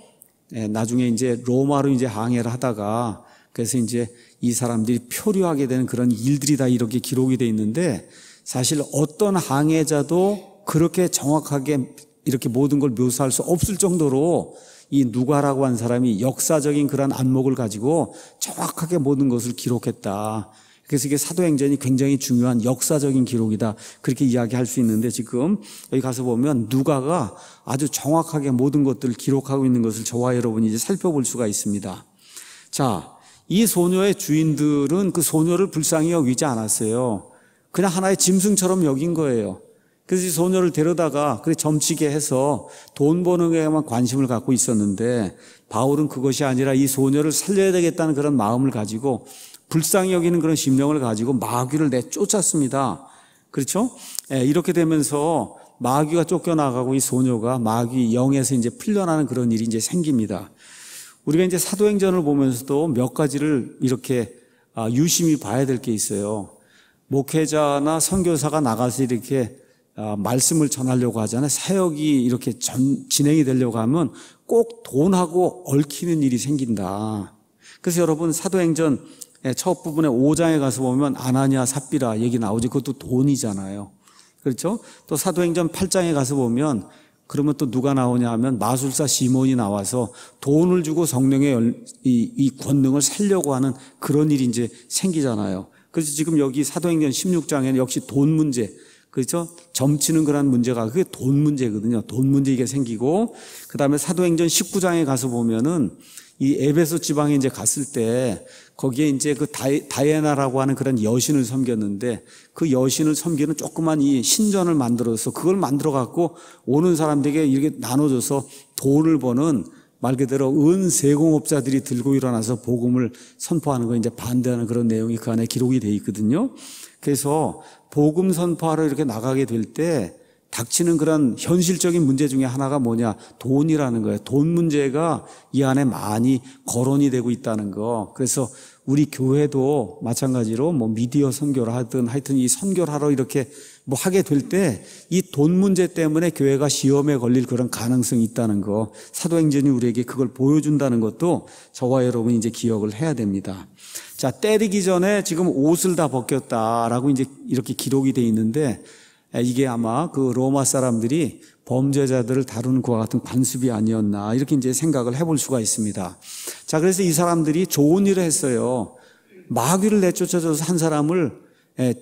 예, 나중에 이제 로마로 이제 항해를 하다가 그래서 이제 이 사람들이 표류하게 되는 그런 일들이 다 이렇게 기록이 돼 있는데 사실 어떤 항해자도 그렇게 정확하게 이렇게 모든 걸 묘사할 수 없을 정도로 이 누가라고 한 사람이 역사적인 그러한 안목을 가지고 정확하게 모든 것을 기록했다. 그래서 이게 사도행전이 굉장히 중요한 역사적인 기록이다. 그렇게 이야기할 수 있는데 지금 여기 가서 보면 누가가 아주 정확하게 모든 것들을 기록하고 있는 것을 저와 여러분이 이제 살펴볼 수가 있습니다. 자, 이 소녀의 주인들은 그 소녀를 불쌍히 여기지 않았어요. 그냥 하나의 짐승처럼 여긴 거예요. 그래서 이 소녀를 데려다가 그래 점치게 해서 돈 버는 것에만 관심을 갖고 있었는데 바울은 그것이 아니라 이 소녀를 살려야 되겠다는 그런 마음을 가지고 불쌍히 여기는 그런 심령을 가지고 마귀를 내쫓았습니다. 그렇죠? 예, 이렇게 되면서 마귀가 쫓겨나가고 이 소녀가 마귀 영에서 이제 풀려나는 그런 일이 이제 생깁니다. 우리가 이제 사도행전을 보면서도 몇 가지를 이렇게 아, 유심히 봐야 될 게 있어요. 목회자나 선교사가 나가서 이렇게 아, 말씀을 전하려고 하잖아요. 사역이 이렇게 전, 진행이 되려고 하면 꼭 돈하고 얽히는 일이 생긴다. 그래서 여러분 사도행전 예, 첫 부분에 5장에 가서 보면 아나니아 삽비라 얘기 나오지. 그것도 돈이잖아요. 그렇죠? 또 사도행전 8장에 가서 보면 그러면 또 누가 나오냐 하면 마술사 시몬이 나와서 돈을 주고 성령의 이, 이 권능을 살려고 하는 그런 일이 이제 생기잖아요. 그래서 지금 여기 사도행전 16장에는 역시 돈 문제, 그렇죠? 점치는 그런 문제가 그게 돈 문제거든요. 돈 문제 이게 생기고 그다음에 사도행전 19장에 가서 보면은 이 에베소 지방에 이제 갔을 때 거기에 이제 그 다이, 다이애나라고 하는 그런 여신을 섬겼는데 그 여신을 섬기는 조그만 이 신전을 만들어서 그걸 만들어 갖고 오는 사람들에게 이렇게 나눠줘서 돈을 버는 말 그대로 은 세공업자들이 들고 일어나서 복음을 선포하는 거 이제 반대하는 그런 내용이 그 안에 기록이 돼 있거든요. 그래서 복음 선포하러 이렇게 나가게 될 때 닥치는 그런 현실적인 문제 중에 하나가 뭐냐 돈이라는 거예요. 돈 문제가 이 안에 많이 거론이 되고 있다는 거. 그래서 우리 교회도 마찬가지로 뭐 미디어 선교를 하든 하여튼 이 선교를 하러 이렇게 뭐 하게 될 때 이 돈 문제 때문에 교회가 시험에 걸릴 그런 가능성이 있다는 거 사도행전이 우리에게 그걸 보여준다는 것도 저와 여러분이 이제 기억을 해야 됩니다. 자, 때리기 전에 지금 옷을 다 벗겼다라고 이제 이렇게 기록이 돼 있는데 이게 아마 그 로마 사람들이 범죄자들을 다루는 그와 같은 관습이 아니었나 이렇게 이제 생각을 해볼 수가 있습니다. 자, 그래서 이 사람들이 좋은 일을 했어요. 마귀를 내쫓아줘서 한 사람을 예,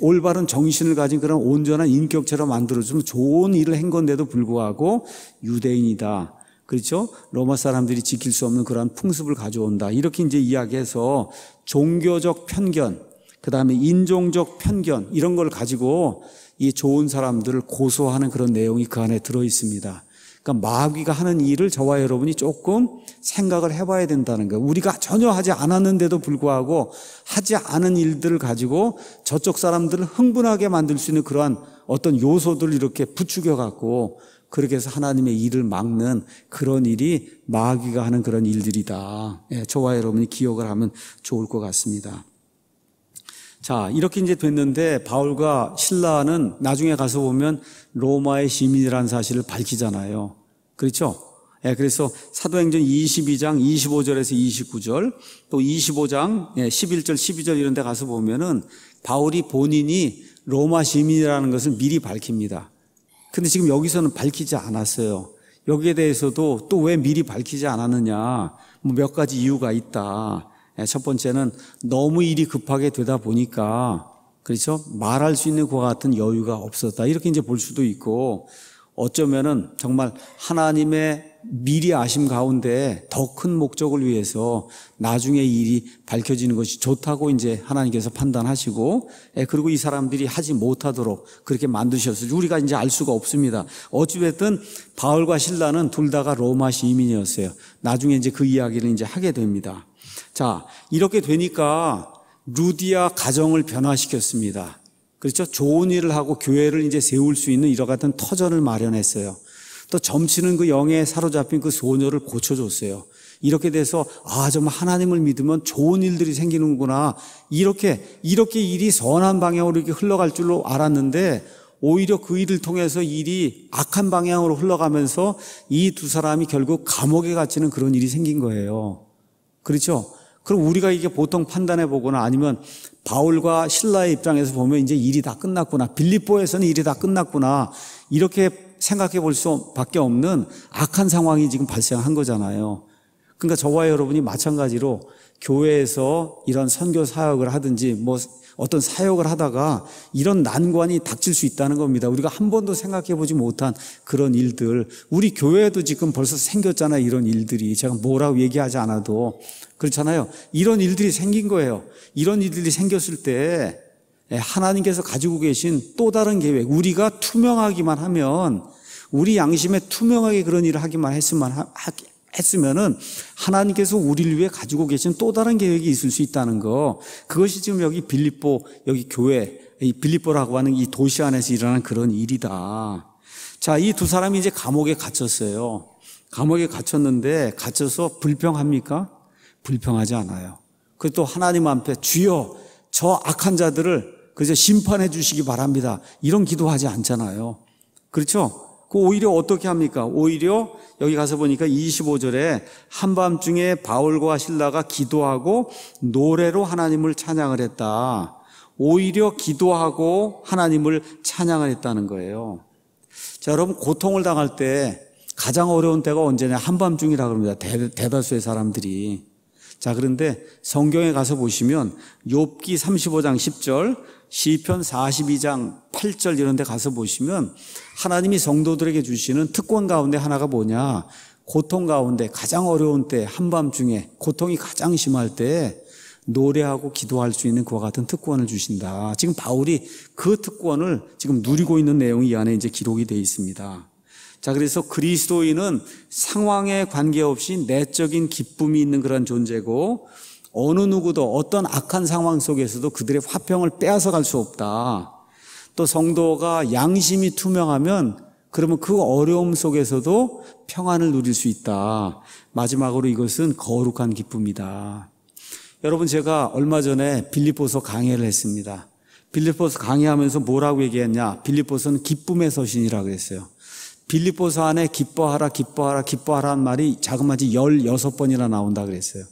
올바른 정신을 가진 그런 온전한 인격체로 만들어주면 좋은 일을 한 건데도 불구하고 유대인이다. 그렇죠? 로마 사람들이 지킬 수 없는 그러한 풍습을 가져온다. 이렇게 이제 이야기해서 종교적 편견, 그 다음에 인종적 편견, 이런 걸 가지고 이 좋은 사람들을 고소하는 그런 내용이 그 안에 들어 있습니다. 그러니까 마귀가 하는 일을 저와 여러분이 조금 생각을 해봐야 된다는 거예요. 우리가 전혀 하지 않았는데도 불구하고 하지 않은 일들을 가지고 저쪽 사람들을 흥분하게 만들 수 있는 그러한 어떤 요소들을 이렇게 부추겨 갖고 그렇게 해서 하나님의 일을 막는 그런 일이 마귀가 하는 그런 일들이다. 예, 저와 여러분이 기억을 하면 좋을 것 같습니다. 자, 이렇게 이제 됐는데 바울과 신라는 나중에 가서 보면 로마의 시민이라는 사실을 밝히잖아요. 그렇죠? 예, 그래서 사도행전 22장 25절에서 29절 또 25장 예, 11절 12절 이런 데 가서 보면은 바울이 본인이 로마 시민이라는 것을 미리 밝힙니다. 근데 지금 여기서는 밝히지 않았어요. 여기에 대해서도 또 왜 미리 밝히지 않았느냐. 뭐 몇 가지 이유가 있다. 예, 첫 번째는 너무 일이 급하게 되다 보니까 그렇죠? 말할 수 있는 것와 같은 여유가 없었다. 이렇게 이제 볼 수도 있고 어쩌면은 정말 하나님의 미리 아심 가운데 더 큰 목적을 위해서 나중에 일이 밝혀지는 것이 좋다고 이제 하나님께서 판단하시고 예, 그리고 이 사람들이 하지 못하도록 그렇게 만드셨어요. 우리가 이제 알 수가 없습니다. 어찌됐든 바울과 신라는 둘 다가 로마 시민이었어요. 나중에 이제 그 이야기를 이제 하게 됩니다. 자, 이렇게 되니까 루디아 가정을 변화시켰습니다. 그렇죠? 좋은 일을 하고 교회를 이제 세울 수 있는 이러 같은 터전을 마련했어요. 또 점치는 그 영에 사로잡힌 그 소녀를 고쳐줬어요. 이렇게 돼서 아 정말 하나님을 믿으면 좋은 일들이 생기는구나 이렇게 이렇게 일이 선한 방향으로 이렇게 흘러갈 줄로 알았는데 오히려 그 일을 통해서 일이 악한 방향으로 흘러가면서 이 두 사람이 결국 감옥에 갇히는 그런 일이 생긴 거예요. 그렇죠? 그럼 우리가 이게 보통 판단해 보거나 아니면 바울과 신라의 입장에서 보면 이제 일이 다 끝났구나 빌리뽀에서는 일이 다 끝났구나 이렇게 생각해 볼 수밖에 없는 악한 상황이 지금 발생한 거잖아요. 그러니까 저와 여러분이 마찬가지로 교회에서 이런 선교 사역을 하든지 뭐 어떤 사역을 하다가 이런 난관이 닥칠 수 있다는 겁니다. 우리가 한 번도 생각해 보지 못한 그런 일들. 우리 교회에도 지금 벌써 생겼잖아요. 이런 일들이. 제가 뭐라고 얘기하지 않아도. 그렇잖아요. 이런 일들이 생긴 거예요. 이런 일들이 생겼을 때 예, 하나님께서 가지고 계신 또 다른 계획, 우리가 투명하기만 하면, 우리 양심에 투명하게 그런 일을 하기만 했으면, 하, 했으면은 하나님께서 우리를 위해 가지고 계신 또 다른 계획이 있을 수 있다는 거. 그것이 지금 여기 빌립보, 여기 교회, 이 빌립보라고 하는 이 도시 안에서 일어난 그런 일이다. 자, 이 두 사람이 이제 감옥에 갇혔어요. 감옥에 갇혔는데 갇혀서 불평합니까? 불평하지 않아요. 그리고 또 하나님 앞에 주여 저 악한 자들을 그래서 심판해 주시기 바랍니다. 이런 기도하지 않잖아요. 그렇죠? 그 오히려 어떻게 합니까? 오히려 여기 가서 보니까 25절에 한밤중에 바울과 신라가 기도하고 노래로 하나님을 찬양을 했다. 오히려 기도하고 하나님을 찬양을 했다는 거예요. 자, 여러분 고통을 당할 때 가장 어려운 때가 언제냐? 한밤중이라 그럽니다. 대, 다수의 사람들이 자, 그런데 성경에 가서 보시면 욥기 35장 10절, 시편 42장 8절 이런 데 가서 보시면 하나님이 성도들에게 주시는 특권 가운데 하나가 뭐냐? 고통 가운데 가장 어려운 때 한밤중에 고통이 가장 심할 때 노래하고 기도할 수 있는 그와 같은 특권을 주신다. 지금 바울이 그 특권을 지금 누리고 있는 내용이 이 안에 이제 기록이 되어 있습니다. 자, 그래서 그리스도인은 상황에 관계없이 내적인 기쁨이 있는 그런 존재고 어느 누구도 어떤 악한 상황 속에서도 그들의 화평을 빼앗아 갈 수 없다. 또 성도가 양심이 투명하면 그러면 그 어려움 속에서도 평안을 누릴 수 있다. 마지막으로 이것은 거룩한 기쁨이다. 여러분 제가 얼마 전에 빌리포서강의를 했습니다. 빌리포서강의하면서 뭐라고 얘기했냐? 빌리포서는 기쁨의 서신이라고 했어요. 빌립보서 안에 기뻐하라 기뻐하라 기뻐하라는 말이 자그마치 16번이나 나온다 그랬어요.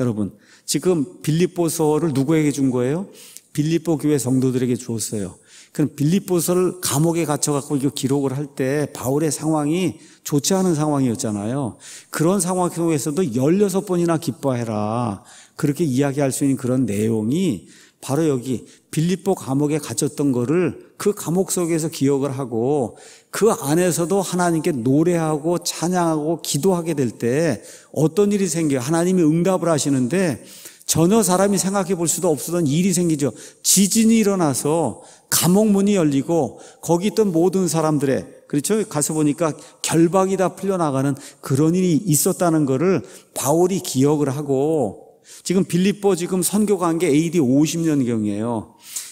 여러분, 지금 빌립보서를 누구에게 준 거예요? 빌립보 교회 성도들에게 주었어요. 그럼 빌립보서를 감옥에 갇혀갖고 이거 기록을 할 때 바울의 상황이 좋지 않은 상황이었잖아요. 그런 상황 속에서도 16번이나 기뻐해라. 그렇게 이야기할 수 있는 그런 내용이 바로 여기 빌립보 감옥에 갇혔던 거를 그 감옥 속에서 기억을 하고 그 안에서도 하나님께 노래하고 찬양하고 기도하게 될 때 어떤 일이 생겨요? 하나님이 응답을 하시는데 전혀 사람이 생각해 볼 수도 없었던 일이 생기죠. 지진이 일어나서 감옥 문이 열리고 거기 있던 모든 사람들의 그렇죠? 가서 보니까 결박이 다 풀려나가는 그런 일이 있었다는 거를 바울이 기억을 하고 지금 빌립보 지금 선교 관계 AD 50년경이에요.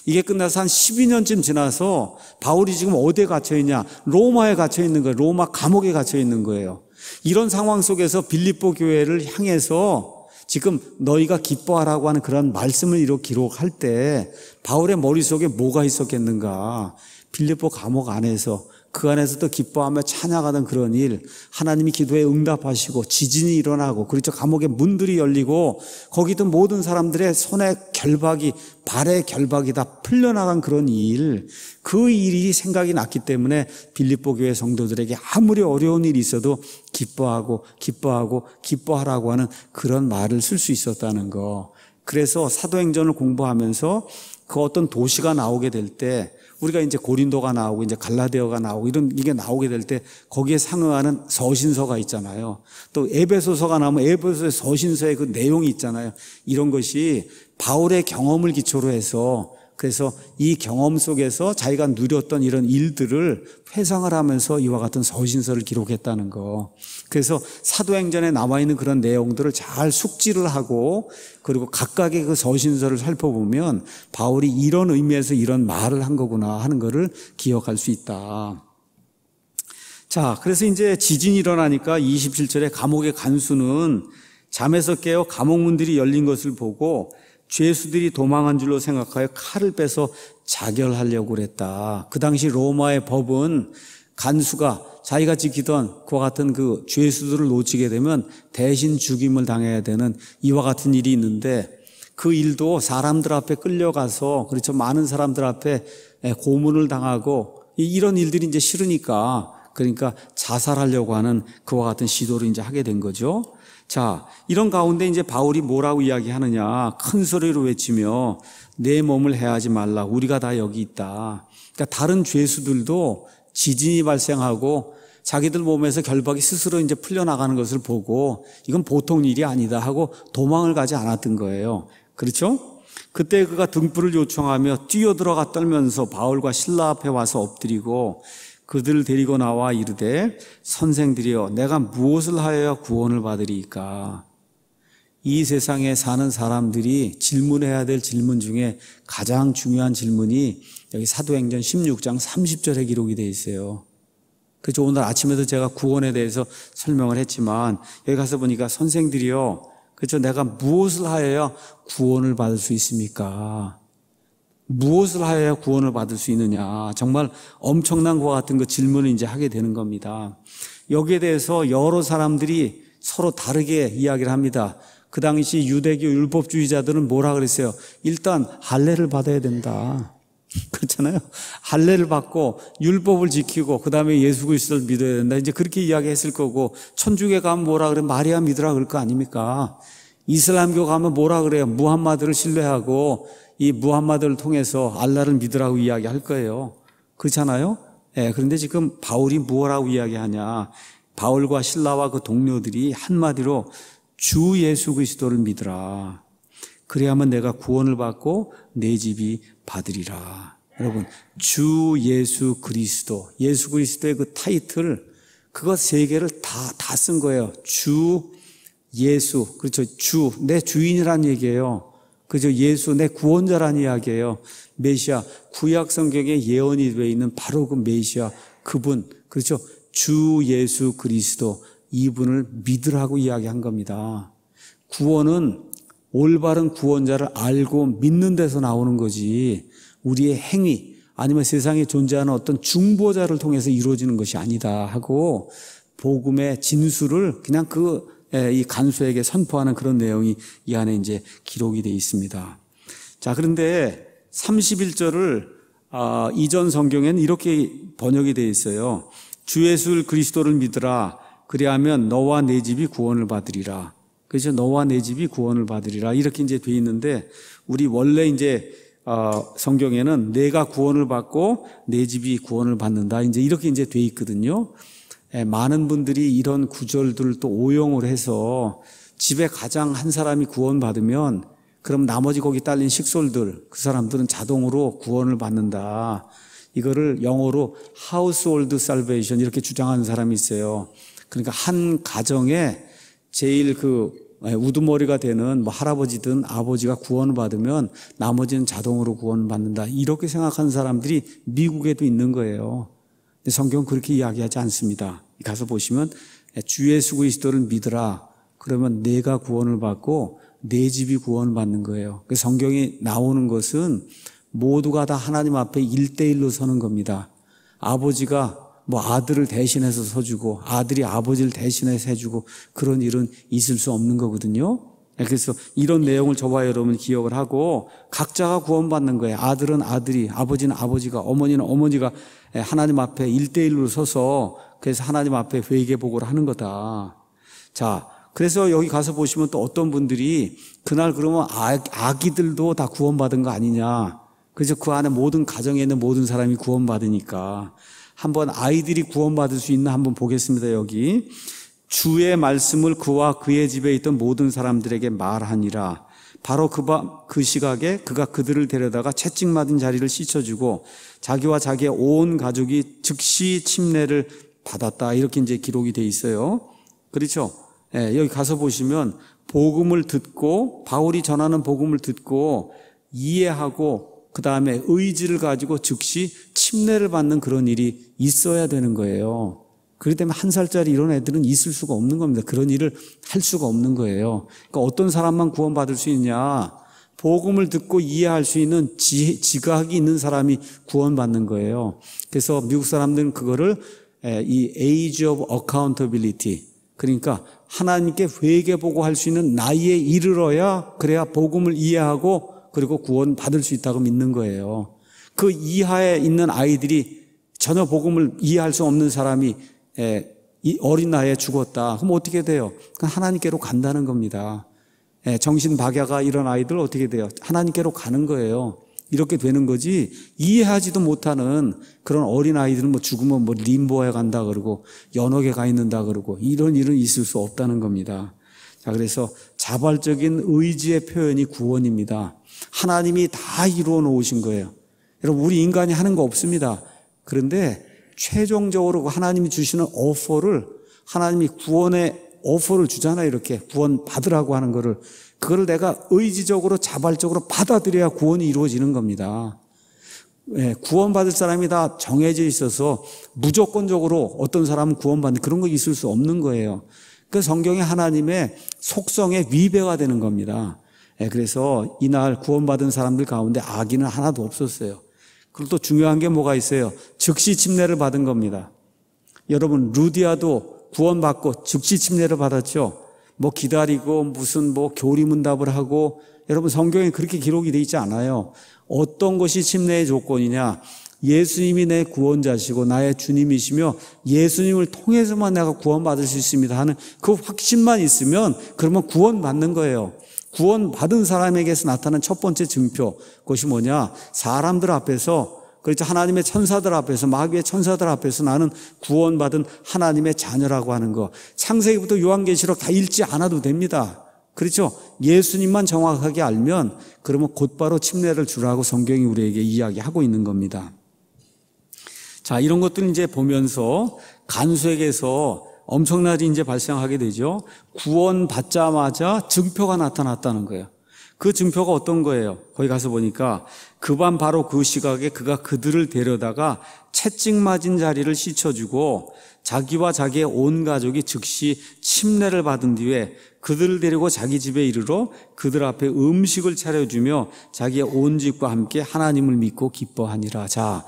이게 끝나서 한 12년쯤 지나서 바울이 지금 어디에 갇혀 있냐? 로마에 갇혀 있는 거예요. 로마 감옥에 갇혀 있는 거예요. 이런 상황 속에서 빌립보 교회를 향해서 지금 너희가 기뻐하라고 하는 그런 말씀을 이렇게 기록할 때 바울의 머릿속에 뭐가 있었겠는가? 빌립보 감옥 안에서 그 안에서도 기뻐하며 찬양하던 그런 일, 하나님이 기도에 응답하시고 지진이 일어나고 그렇죠 감옥의 문들이 열리고 거기 있 모든 사람들의 손의 결박이 발의 결박이 다 풀려나간 그런 일, 그 일이 생각이 났기 때문에 빌립보 교회 성도들에게 아무리 어려운 일이 있어도 기뻐하고 기뻐하고 기뻐하라고 하는 그런 말을 쓸 수 있었다는 거. 그래서 사도행전을 공부하면서 그 어떤 도시가 나오게 될때 우리가 이제 고린도가 나오고 이제 갈라데어가 나오고 이런 이게 나오게 될 때 거기에 상응하는 서신서가 있잖아요. 또 에베소서가 나오면 에베소서의 서신서의 그 내용이 있잖아요. 이런 것이 바울의 경험을 기초로 해서 그래서 이 경험 속에서 자기가 누렸던 이런 일들을 회상을 하면서 이와 같은 서신서를 기록했다는 거. 그래서 사도행전에 남아 있는 그런 내용들을 잘 숙지를 하고 그리고 각각의 그 서신서를 살펴보면 바울이 이런 의미에서 이런 말을 한 거구나 하는 거를 기억할 수 있다. 자, 그래서 이제 지진이 일어나니까 27절에 감옥의 간수는 잠에서 깨어 감옥문들이 열린 것을 보고 죄수들이 도망한 줄로 생각하여 칼을 빼서 자결하려고 그랬다. 그 당시 로마의 법은 간수가 자기가 지키던 그와 같은 그 죄수들을 놓치게 되면 대신 죽임을 당해야 되는 이와 같은 일이 있는데 그 일도 사람들 앞에 끌려가서 그렇죠. 많은 사람들 앞에 고문을 당하고 이런 일들이 이제 싫으니까 그러니까 자살하려고 하는 그와 같은 시도를 이제 하게 된 거죠. 자, 이런 가운데 이제 바울이 뭐라고 이야기하느냐. 큰 소리로 외치며 내 몸을 해하지 말라. 우리가 다 여기 있다. 그러니까 다른 죄수들도 지진이 발생하고 자기들 몸에서 결박이 스스로 이제 풀려나가는 것을 보고 이건 보통 일이 아니다 하고 도망을 가지 않았던 거예요. 그렇죠? 그때 그가 등불을 요청하며 뛰어들어가 떨면서 바울과 신라 앞에 와서 엎드리고 그들을 데리고 나와 이르되 선생들이여 내가 무엇을 하여야 구원을 받으리이까 이 세상에 사는 사람들이 질문해야 될 질문 중에 가장 중요한 질문이 여기 사도행전 16장 30절에 기록이 되어 있어요. 그래서 오늘 아침에도 제가 구원에 대해서 설명을 했지만 여기 가서 보니까 선생들이요. 그렇죠. 내가 무엇을 하여야 구원을 받을 수 있습니까? 무엇을 하여야 구원을 받을 수 있느냐. 정말 엄청난 것 같은 그 질문을 이제 하게 되는 겁니다. 여기에 대해서 여러 사람들이 서로 다르게 이야기를 합니다. 그 당시 유대교 율법주의자들은 뭐라 그랬어요? 일단 할례를 받아야 된다. 그렇잖아요. 할례를 받고 율법을 지키고 그다음에 예수 그리스도를 믿어야 된다. 이제 그렇게 이야기했을 거고 천주교 가면 뭐라 그래? 마리아 믿으라 그럴 거 아닙니까? 이슬람교 가면 뭐라 그래요? 무함마드를 신뢰하고 이 무함마드를 통해서 알라를 믿으라고 이야기할 거예요. 그렇잖아요? 예, 그런데 지금 바울이 무엇라고 이야기하냐? 바울과 신라와 그 동료들이 한마디로 주 예수 그리스도를 믿으라. 그래야만 내가 구원을 받고 내 집이 받으리라. 여러분, 주 예수 그리스도, 예수 그리스도의 그 타이틀, 그것 세 개를 다, 다 쓴 거예요. 주 예수, 그렇죠. 주, 내 주인이란 얘기예요. 그저 예수 내 구원자란 이야기예요. 메시아 구약 성경에 예언이 되어 있는 바로 그 메시아 그분 그렇죠. 주 예수 그리스도 이분을 믿으라고 이야기한 겁니다. 구원은 올바른 구원자를 알고 믿는 데서 나오는 거지 우리의 행위 아니면 세상에 존재하는 어떤 중보자를 통해서 이루어지는 것이 아니다 하고 복음의 진수를 그냥 그 예, 이 간수에게 선포하는 그런 내용이 이 안에 이제 기록이 되어 있습니다. 자, 그런데 31절을 아, 이전 성경에는 이렇게 번역이 되어 있어요. 주 예수 그리스도를 믿으라. 그리하면 너와 내 집이 구원을 받으리라. 그래서 너와 내 집이 구원을 받으리라. 이렇게 이제 돼 있는데 우리 원래 이제 어, 성경에는 내가 구원을 받고 내 집이 구원을 받는다. 이제 이렇게 이제 돼 있거든요. 예, 많은 분들이 이런 구절들또 오용을 해서 집에 가장 한 사람이 구원받으면 그럼 나머지 거기 딸린 식솔들 그 사람들은 자동으로 구원을 받는다. 이거를 영어로 하우스 s 드 h 베이션 이렇게 주장하는 사람이 있어요. 그러니까 한 가정에 제일 그 예, 우두머리가 되는 뭐 할아버지든 아버지가 구원을 받으면 나머지는 자동으로 구원을 받는다. 이렇게 생각하는 사람들이 미국에도 있는 거예요. 근데 성경은 그렇게 이야기하지 않습니다. 가서 보시면 주 예수 그리스도를 믿어라 그러면 내가 구원을 받고 내 집이 구원을 받는 거예요. 그 성경이 나오는 것은 모두가 다 하나님 앞에 일대일로 서는 겁니다. 아버지가 뭐 아들을 대신해서 서주고 아들이 아버지를 대신해서 해주고 그런 일은 있을 수 없는 거거든요. 그래서 이런 내용을 저와 여러분 기억을 하고 각자가 구원받는 거예요. 아들은 아들이, 아버지는 아버지가, 어머니는 어머니가 하나님 앞에 일대일로 서서 그래서 하나님 앞에 회개복을 하는 거다. 자, 그래서 여기 가서 보시면 또 어떤 분들이 그날 그러면 아, 기들도다 구원받은 거 아니냐. 그래서 그 안에 모든 가정에 있는 모든 사람이 구원받으니까. 한번 아이들이 구원받을 수 있나 한번 보겠습니다, 여기. 주의 말씀을 그와 그의 집에 있던 모든 사람들에게 말하니라. 바로 그, 밤, 그 시각에 그가 그들을 데려다가 채찍맞은 자리를 씻어주고 자기와 자기의 온 가족이 즉시 침례를 받았다. 이렇게 이제 기록이 돼 있어요. 그렇죠? 예, 여기 가서 보시면 복음을 듣고 바울이 전하는 복음을 듣고 이해하고 그 다음에 의지를 가지고 즉시 침례를 받는 그런 일이 있어야 되는 거예요. 그렇기 때문에 한 살짜리 이런 애들은 있을 수가 없는 겁니다. 그런 일을 할 수가 없는 거예요. 그러니까 어떤 사람만 구원받을 수 있냐? 복음을 듣고 이해할 수 있는 지, 지각이 있는 사람이 구원받는 거예요. 그래서 미국 사람들은 그거를 예, 이 에이지 오브 어카운터빌리티 그러니까 하나님께 회개 보고할 수 있는 나이에 이르러야 그래야 복음을 이해하고 그리고 구원 받을 수 있다고 믿는 거예요. 그 이하에 있는 아이들이 전혀 복음을 이해할 수 없는 사람이 예, 어린 나이에 죽었다. 그럼 어떻게 돼요? 하나님께로 간다는 겁니다. 예, 정신 박야가 이런 아이들 어떻게 돼요? 하나님께로 가는 거예요. 이렇게 되는 거지 이해하지도 못하는 그런 어린 아이들은 뭐 죽으면 뭐 림보에 간다 그러고 연옥에 가 있는다 그러고 이런 일은 있을 수 없다는 겁니다. 자 그래서 자발적인 의지의 표현이 구원입니다. 하나님이 다 이루어 놓으신 거예요. 여러분 우리 인간이 하는 거 없습니다. 그런데 최종적으로 그 하나님이 주시는 어퍼를 하나님이 구원의 어퍼를 주잖아요. 이렇게 구원 받으라고 하는 거를 그걸 내가 의지적으로 자발적으로 받아들여야 구원이 이루어지는 겁니다. 예, 구원받을 사람이 다 정해져 있어서 무조건적으로 어떤 사람은 구원받는 그런 거 있을 수 없는 거예요. 그 성경이 하나님의 속성에 위배가 되는 겁니다. 예, 그래서 이날 구원받은 사람들 가운데 악인은 하나도 없었어요. 그리고 또 중요한 게 뭐가 있어요? 즉시 침례를 받은 겁니다. 여러분 루디아도 구원받고 즉시 침례를 받았죠. 뭐 기다리고 무슨 뭐 교리문답을 하고 여러분 성경에 그렇게 기록이 돼 있지 않아요. 어떤 것이 침례의 조건이냐? 예수님이 내 구원자시고 나의 주님이시며 예수님을 통해서만 내가 구원받을 수 있습니다 하는 그 확신만 있으면 그러면 구원받는 거예요. 구원받은 사람에게서 나타난 첫 번째 증표 그것이 뭐냐? 사람들 앞에서 그렇죠. 하나님의 천사들 앞에서 마귀의 천사들 앞에서 나는 구원받은 하나님의 자녀라고 하는 거. 창세기부터 요한계시록 다 읽지 않아도 됩니다. 그렇죠. 예수님만 정확하게 알면 그러면 곧바로 침례를 주라고 성경이 우리에게 이야기하고 있는 겁니다. 자, 이런 것들 이제 보면서 간수에게서 엄청나게 이제 발생하게 되죠. 구원받자마자 증표가 나타났다는 거예요. 그 증표가 어떤 거예요? 거기 가서 보니까 그 밤 바로 그 시각에 그가 그들을 데려다가 채찍 맞은 자리를 씻어주고 자기와 자기의 온 가족이 즉시 침례를 받은 뒤에 그들을 데리고 자기 집에 이르러 그들 앞에 음식을 차려주며 자기의 온 집과 함께 하나님을 믿고 기뻐하니라. 자,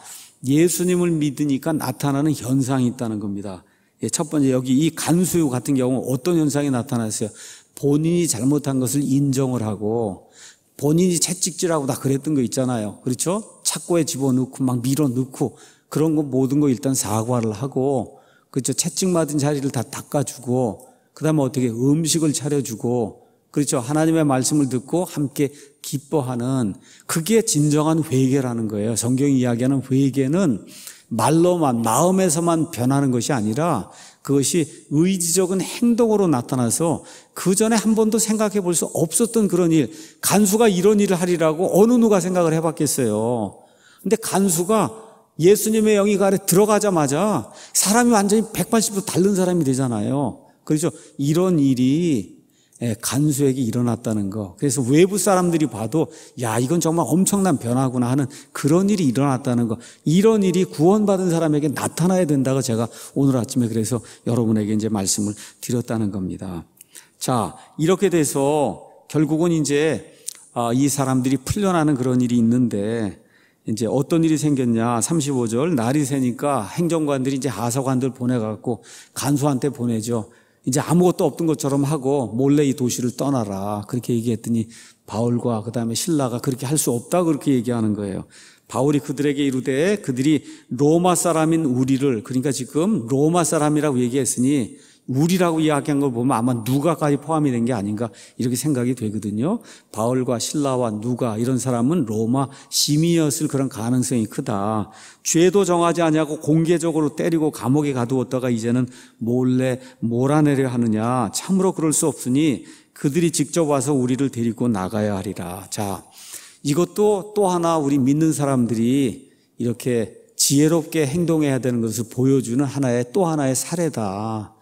예수님을 믿으니까 나타나는 현상이 있다는 겁니다. 예, 첫 번째 여기 이 간수유 같은 경우 어떤 현상이 나타났어요? 본인이 잘못한 것을 인정을 하고 본인이 채찍질하고 다 그랬던 거 있잖아요. 그렇죠? 착고에 집어넣고 막 밀어넣고 그런 거 모든 거 일단 사과를 하고 그렇죠? 채찍맞은 자리를 다 닦아주고 그 다음에 어떻게 음식을 차려주고 그렇죠? 하나님의 말씀을 듣고 함께 기뻐하는 그게 진정한 회개라는 거예요. 성경이 야기하는 회개는 말로만 마음에서만 변하는 것이 아니라 그것이 의지적인 행동으로 나타나서 그 전에 한 번도 생각해 볼 수 없었던 그런 일, 간수가 이런 일을 하리라고 어느 누가 생각을 해 봤겠어요. 근데 간수가 예수님의 영이 그 아래 들어가자마자 사람이 완전히 180도 다른 사람이 되잖아요. 그렇죠. 이런 일이 예, 간수에게 일어났다는 거. 그래서 외부 사람들이 봐도 야, 이건 정말 엄청난 변화구나 하는 그런 일이 일어났다는 거. 이런 일이 구원받은 사람에게 나타나야 된다고 제가 오늘 아침에 그래서 여러분에게 이제 말씀을 드렸다는 겁니다. 자, 이렇게 돼서 결국은 이제 아, 이 사람들이 풀려나는 그런 일이 있는데 이제 어떤 일이 생겼냐. 35절. 날이 새니까 행정관들이 이제 하사관들 보내갖고 간수한테 보내죠. 이제 아무것도 없던 것처럼 하고 몰래 이 도시를 떠나라. 그렇게 얘기했더니 바울과 그 다음에 신라가 그렇게 할 수 없다. 그렇게 얘기하는 거예요. 바울이 그들에게 이르되 그들이 로마 사람인 우리를 그러니까 지금 로마 사람이라고 얘기했으니 우리라고 이야기한 걸 보면 아마 누가까지 포함이 된 게 아닌가 이렇게 생각이 되거든요. 바울과 신라와 누가 이런 사람은 로마 시민이었을 그런 가능성이 크다. 죄도 정하지 아니하고 공개적으로 때리고 감옥에 가두었다가 이제는 몰래 몰아내려 하느냐 참으로 그럴 수 없으니 그들이 직접 와서 우리를 데리고 나가야 하리라. 자, 이것도 또 하나 우리 믿는 사람들이 이렇게 지혜롭게 행동해야 되는 것을 보여주는 하나의 또 하나의 사례다.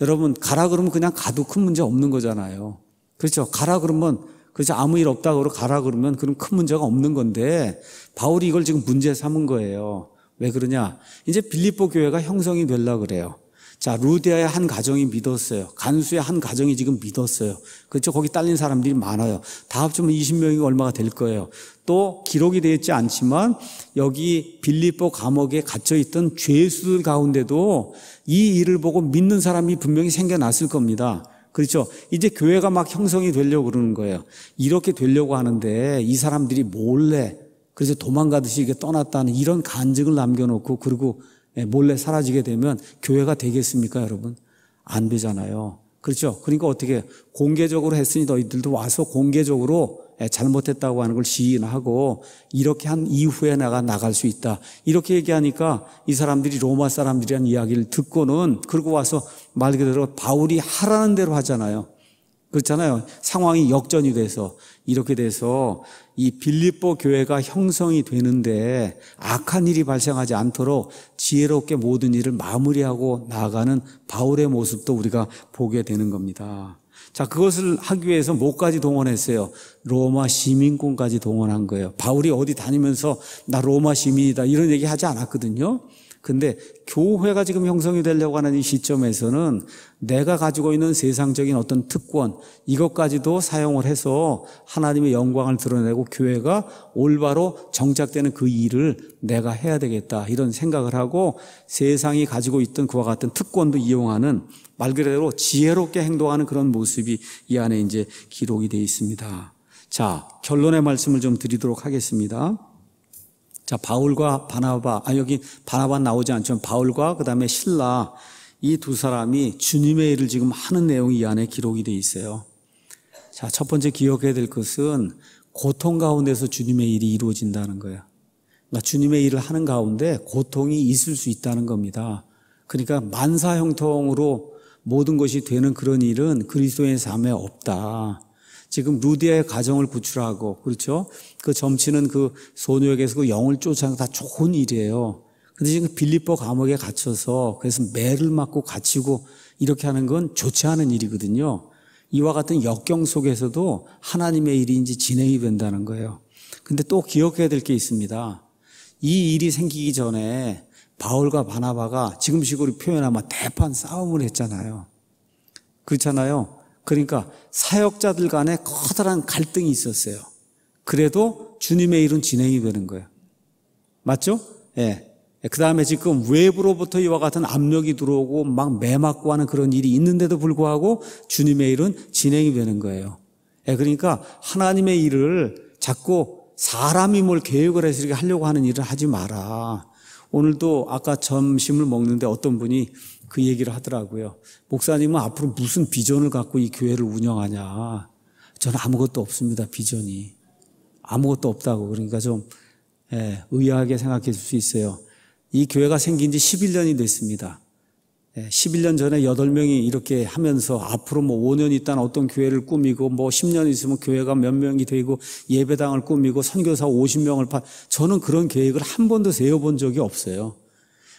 여러분 가라 그러면 그냥 가도 큰 문제 없는 거잖아요. 그렇죠? 가라 그러면 그래서 그렇죠? 아무 일 없다고 그러 고 가라 그러면 그런 큰 문제가 없는 건데 바울이 이걸 지금 문제 삼은 거예요. 왜 그러냐? 이제 빌립보 교회가 형성이 되려 그래요. 자, 루디아의 한 가정이 믿었어요. 간수의 한 가정이 지금 믿었어요. 그렇죠? 거기 딸린 사람들이 많아요. 다 합치면 20명이 얼마가 될 거예요. 또 기록이 되어 있지 않지만 여기 빌리뽀 감옥에 갇혀 있던 죄수들 가운데도 이 일을 보고 믿는 사람이 분명히 생겨났을 겁니다. 그렇죠? 이제 교회가 막 형성이 되려고 그러는 거예요. 이렇게 되려고 하는데 이 사람들이 몰래 그래서 도망가듯이 이게 떠났다는 이런 간증을 남겨놓고 그리고 예, 몰래 사라지게 되면 교회가 되겠습니까, 여러분? 안 되잖아요. 그렇죠? 그러니까 어떻게 공개적으로 했으니 너희들도 와서 공개적으로 예, 잘못했다고 하는 걸 시인하고 이렇게 한 이후에 나가 나갈 수 있다. 이렇게 얘기하니까 이 사람들이 로마 사람들이란 이야기를 듣고는 그리고 와서 말 그대로 바울이 하라는 대로 하잖아요. 그렇잖아요. 상황이 역전이 돼서 이렇게 돼서 이 빌립보 교회가 형성이 되는데 악한 일이 발생하지 않도록 지혜롭게 모든 일을 마무리하고 나아가는 바울의 모습도 우리가 보게 되는 겁니다. 자, 그것을 하기 위해서 뭐까지 동원했어요? 로마 시민군까지 동원한 거예요. 바울이 어디 다니면서 나 로마 시민이다 이런 얘기 하지 않았거든요. 근데 교회가 지금 형성이 되려고 하는 이 시점에서는 내가 가지고 있는 세상적인 어떤 특권 이것까지도 사용을 해서 하나님의 영광을 드러내고 교회가 올바로 정착되는 그 일을 내가 해야 되겠다 이런 생각을 하고 세상이 가지고 있던 그와 같은 특권도 이용하는 말 그대로 지혜롭게 행동하는 그런 모습이 이 안에 이제 기록이 되어 있습니다. 자, 결론의 말씀을 좀 드리도록 하겠습니다. 자, 바울과 바나바, 아, 여기 바나바 나오지 않지만 바울과 그 다음에 신라 이 두 사람이 주님의 일을 지금 하는 내용이 이 안에 기록이 되어 있어요. 자, 첫 번째 기억해야 될 것은 고통 가운데서 주님의 일이 이루어진다는 거야. 그러니까 주님의 일을 하는 가운데 고통이 있을 수 있다는 겁니다. 그러니까 만사형통으로 모든 것이 되는 그런 일은 그리스도의 삶에 없다. 지금 루디아의 가정을 구출하고 그렇죠? 그 점치는 그 소녀에게서 그 영을 쫓아가다 좋은 일이에요. 근데 지금 빌립보 감옥에 갇혀서 그래서 매를 맞고 갇히고 이렇게 하는 건 좋지 않은 일이거든요. 이와 같은 역경 속에서도 하나님의 일인지 진행이 된다는 거예요. 근데 또 기억해야 될 게 있습니다. 이 일이 생기기 전에 바울과 바나바가 지금식으로 표현하면 대판 싸움을 했잖아요. 그렇잖아요. 그러니까 사역자들 간에 커다란 갈등이 있었어요. 그래도 주님의 일은 진행이 되는 거예요. 맞죠? 예. 예 그 다음에 지금 외부로부터 이와 같은 압력이 들어오고 막 매맞고 하는 그런 일이 있는데도 불구하고 주님의 일은 진행이 되는 거예요. 예. 그러니까 하나님의 일을 자꾸 사람이 뭘 계획을 해서 이렇게 하려고 하는 일을 하지 마라. 오늘도 아까 점심을 먹는데 어떤 분이 그 얘기를 하더라고요. 목사님은 앞으로 무슨 비전을 갖고 이 교회를 운영하냐. 저는 아무것도 없습니다, 비전이. 아무것도 없다고. 그러니까 좀, 예, 의아하게 생각해 줄 수 있어요. 이 교회가 생긴 지 11년이 됐습니다. 11년 예, 전에 8명이 이렇게 하면서 앞으로 뭐 5년 있다는 어떤 교회를 꾸미고 뭐 10년 있으면 교회가 몇 명이 되고 예배당을 꾸미고 선교사 50명을 파 저는 그런 계획을 한 번도 세워본 적이 없어요.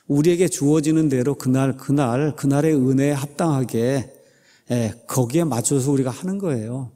우리에게 주어지는 대로 그날 그날 그날의 은혜에 합당하게 예, 거기에 맞춰서 우리가 하는 거예요.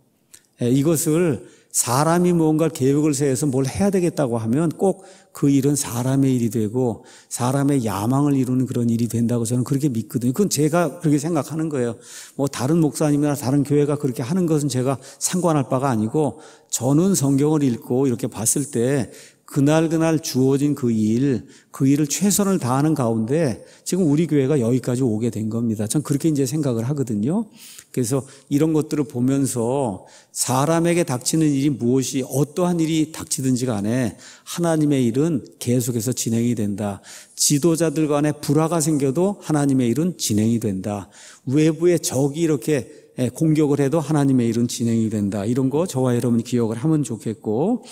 예, 이것을 사람이 뭔가 계획을 세워서 뭘 해야 되겠다고 하면 꼭 그 일은 사람의 일이 되고 사람의 야망을 이루는 그런 일이 된다고 저는 그렇게 믿거든요. 그건 제가 그렇게 생각하는 거예요. 뭐 다른 목사님이나 다른 교회가 그렇게 하는 것은 제가 상관할 바가 아니고 저는 성경을 읽고 이렇게 봤을 때 그날 그날 주어진 그 일, 그 일을 최선을 다하는 가운데 지금 우리 교회가 여기까지 오게 된 겁니다. 전 그렇게 이제 생각을 하거든요. 그래서 이런 것들을 보면서 사람에게 닥치는 일이 무엇이 어떠한 일이 닥치든지 간에 하나님의 일은 계속해서 진행이 된다. 지도자들 간에 불화가 생겨도 하나님의 일은 진행이 된다. 외부의 적이 이렇게 예, 공격을 해도 하나님의 일은 진행이 된다. 이런 거 저와 여러분이 기억을 하면 좋겠고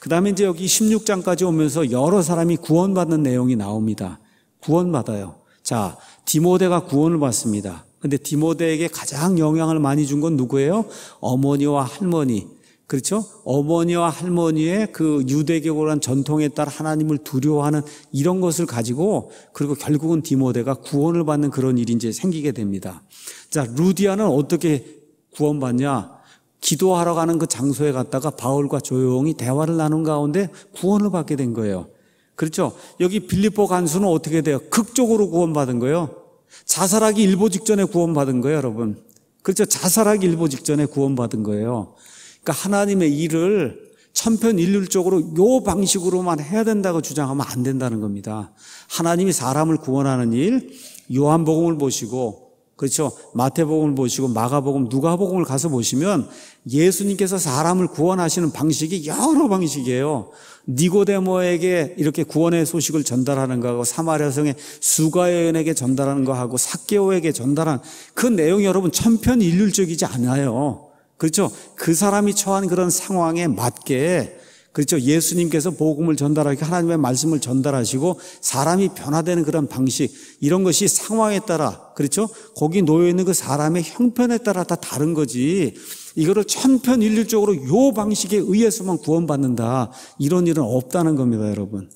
그 다음에 이제 여기 16장까지 오면서 여러 사람이 구원받는 내용이 나옵니다. 구원받아요. 자, 디모데가 구원을 받습니다. 근데 디모데에게 가장 영향을 많이 준 건 누구예요? 어머니와 할머니. 그렇죠? 어머니와 할머니의 그 유대교란 고 전통에 따라 하나님을 두려워하는 이런 것을 가지고 그리고 결국은 디모데가 구원을 받는 그런 일이 이제 생기게 됩니다. 자, 루디아는 어떻게 구원받냐? 기도하러 가는 그 장소에 갔다가 바울과 조용히 대화를 나눈 가운데 구원을 받게 된 거예요. 그렇죠? 여기 빌리보 간수는 어떻게 돼요? 극적으로 구원받은 거예요. 자살하기 일보 직전에 구원받은 거예요, 여러분. 그렇죠? 자살하기 일보 직전에 구원받은 거예요. 그러니까 하나님의 일을 천편일률적으로 요 방식으로만 해야 된다고 주장하면 안 된다는 겁니다. 하나님이 사람을 구원하는 일, 요한복음을 보시고 그렇죠. 마태복음을 보시고 마가복음, 누가복음을 가서 보시면 예수님께서 사람을 구원하시는 방식이 여러 방식이에요. 니고데모에게 이렇게 구원의 소식을 전달하는 거하고 사마리아성의 수가여인에게 전달하는 거하고 사케오에게 전달한 그 내용이 여러분 천편일률적이지 않아요. 그렇죠. 그 사람이 처한 그런 상황에 맞게 그렇죠. 예수님께서 복음을 전달하기 하나님의 말씀을 전달하시고 사람이 변화되는 그런 방식 이런 것이 상황에 따라 그렇죠. 거기 놓여 있는 그 사람의 형편에 따라 다 다른 거지. 이거를 천편일률적으로 요 방식에 의해서만 구원받는다. 이런 일은 없다는 겁니다, 여러분.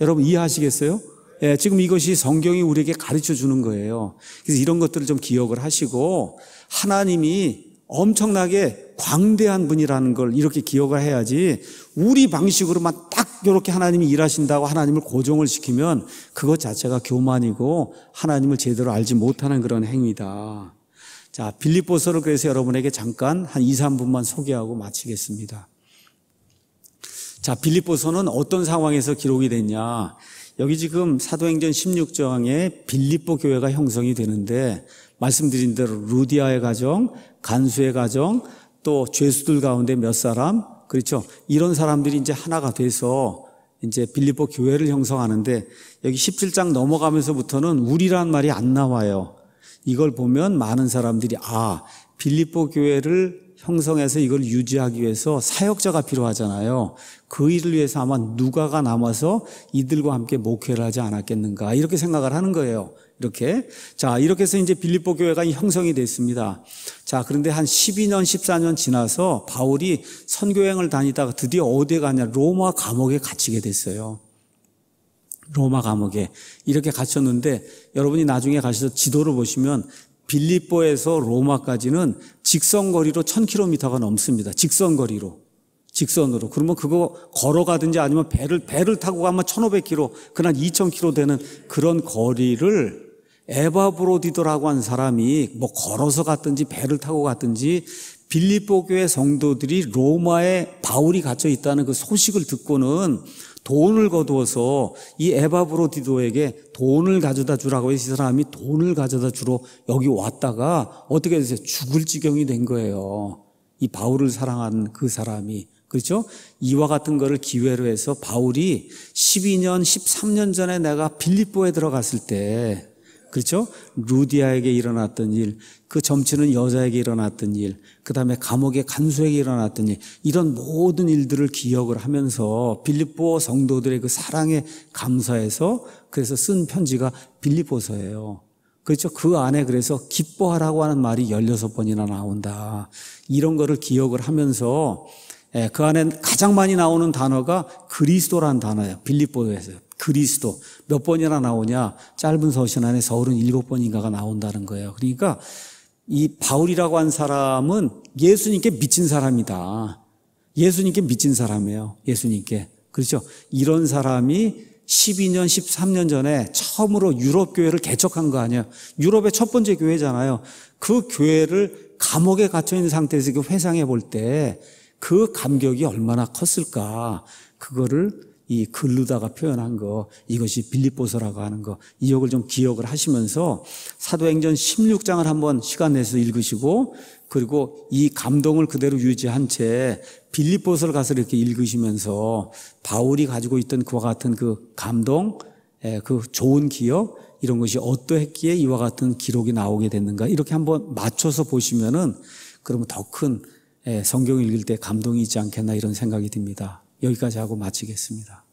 여러분 이해하시겠어요? 예, 지금 이것이 성경이 우리에게 가르쳐 주는 거예요. 그래서 이런 것들을 좀 기억을 하시고 하나님이 엄청나게 광대한 분이라는 걸 이렇게 기억을 해야지 우리 방식으로만 딱 이렇게 하나님이 일하신다고 하나님을 고정을 시키면 그것 자체가 교만이고 하나님을 제대로 알지 못하는 그런 행위다. 자, 빌립보서를 그래서 여러분에게 잠깐 한 2, 3분만 소개하고 마치겠습니다. 자, 빌립보서는 어떤 상황에서 기록이 됐냐? 여기 지금 사도행전 16장에 빌립보 교회가 형성이 되는데 말씀드린 대로 루디아의 가정, 간수의 가정, 또 죄수들 가운데 몇 사람, 그렇죠. 이런 사람들이 이제 하나가 돼서 이제 빌립보 교회를 형성하는데 여기 17장 넘어가면서부터는 우리란 말이 안 나와요. 이걸 보면 많은 사람들이 아, 빌립보 교회를 형성해서 이걸 유지하기 위해서 사역자가 필요하잖아요. 그 일을 위해서 아마 누가가 남아서 이들과 함께 목회를 하지 않았겠는가 이렇게 생각을 하는 거예요. 이렇게. 자, 이렇게 해서 이제 빌립보 교회가 형성이 됐습니다. 자, 그런데 한 12년, 14년 지나서 바울이 선교행을 다니다가 드디어 어디에 가냐? 로마 감옥에 갇히게 됐어요. 로마 감옥에. 이렇게 갇혔는데 여러분이 나중에 가셔서 지도를 보시면 빌립보에서 로마까지는 직선거리로 1000km가 넘습니다. 직선거리로. 직선으로. 그러면 그거 걸어가든지 아니면 배를, 배를 타고 가면 1500km, 그난 2000km 되는 그런 거리를 에바브로디도라고 한 사람이 뭐 걸어서 갔든지 배를 타고 갔든지 빌립보 교회 성도들이 로마에 바울이 갇혀 있다는 그 소식을 듣고는 돈을 거두어서 이 에바브로디도에게 돈을 가져다 주라고 해서 이 사람이 돈을 가져다 주러 여기 왔다가 어떻게 해서 죽을 지경이 된 거예요. 이 바울을 사랑한 그 사람이. 그렇죠? 이와 같은 거를 기회로 해서 바울이 12년, 13년 전에 내가 빌립보에 들어갔을 때 그렇죠? 루디아에게 일어났던 일, 그 점치는 여자에게 일어났던 일, 그 다음에 감옥의 간수에게 일어났던 일, 이런 모든 일들을 기억을 하면서 빌립보 성도들의 그 사랑에 감사해서 그래서 쓴 편지가 빌립보서예요. 그렇죠? 그 안에 그래서 기뻐하라고 하는 말이 16번이나 나온다. 이런 거를 기억을 하면서 예, 그 안에 가장 많이 나오는 단어가 그리스도란 단어예요. 빌립보서에서 그리스도 몇 번이나 나오냐? 짧은 서신 안에 서울은 일곱 번인가가 나온다는 거예요. 그러니까 이 바울이라고 한 사람은 예수님께 미친 사람이다. 예수님께 미친 사람이에요. 예수님께. 그렇죠? 이런 사람이 12년, 13년 전에 처음으로 유럽 교회를 개척한 거 아니에요. 유럽의 첫 번째 교회잖아요. 그 교회를 감옥에 갇혀 있는 상태에서 그 회상해 볼 때 그 감격이 얼마나 컸을까. 그거를 이 글루다가 표현한 거 이것이 빌립보서라고 하는 거 이 역을 좀 기억을 하시면서 사도행전 16장을 한번 시간 내서 읽으시고 그리고 이 감동을 그대로 유지한 채 빌립보서를 가서 이렇게 읽으시면서 바울이 가지고 있던 그와 같은 그 감동 예, 그 좋은 기억 이런 것이 어떠했기에 이와 같은 기록이 나오게 됐는가 이렇게 한번 맞춰서 보시면은 그러면 더큰 예, 성경 읽을 때 감동이 있지 않겠나 이런 생각이 듭니다. 여기까지 하고 마치겠습니다.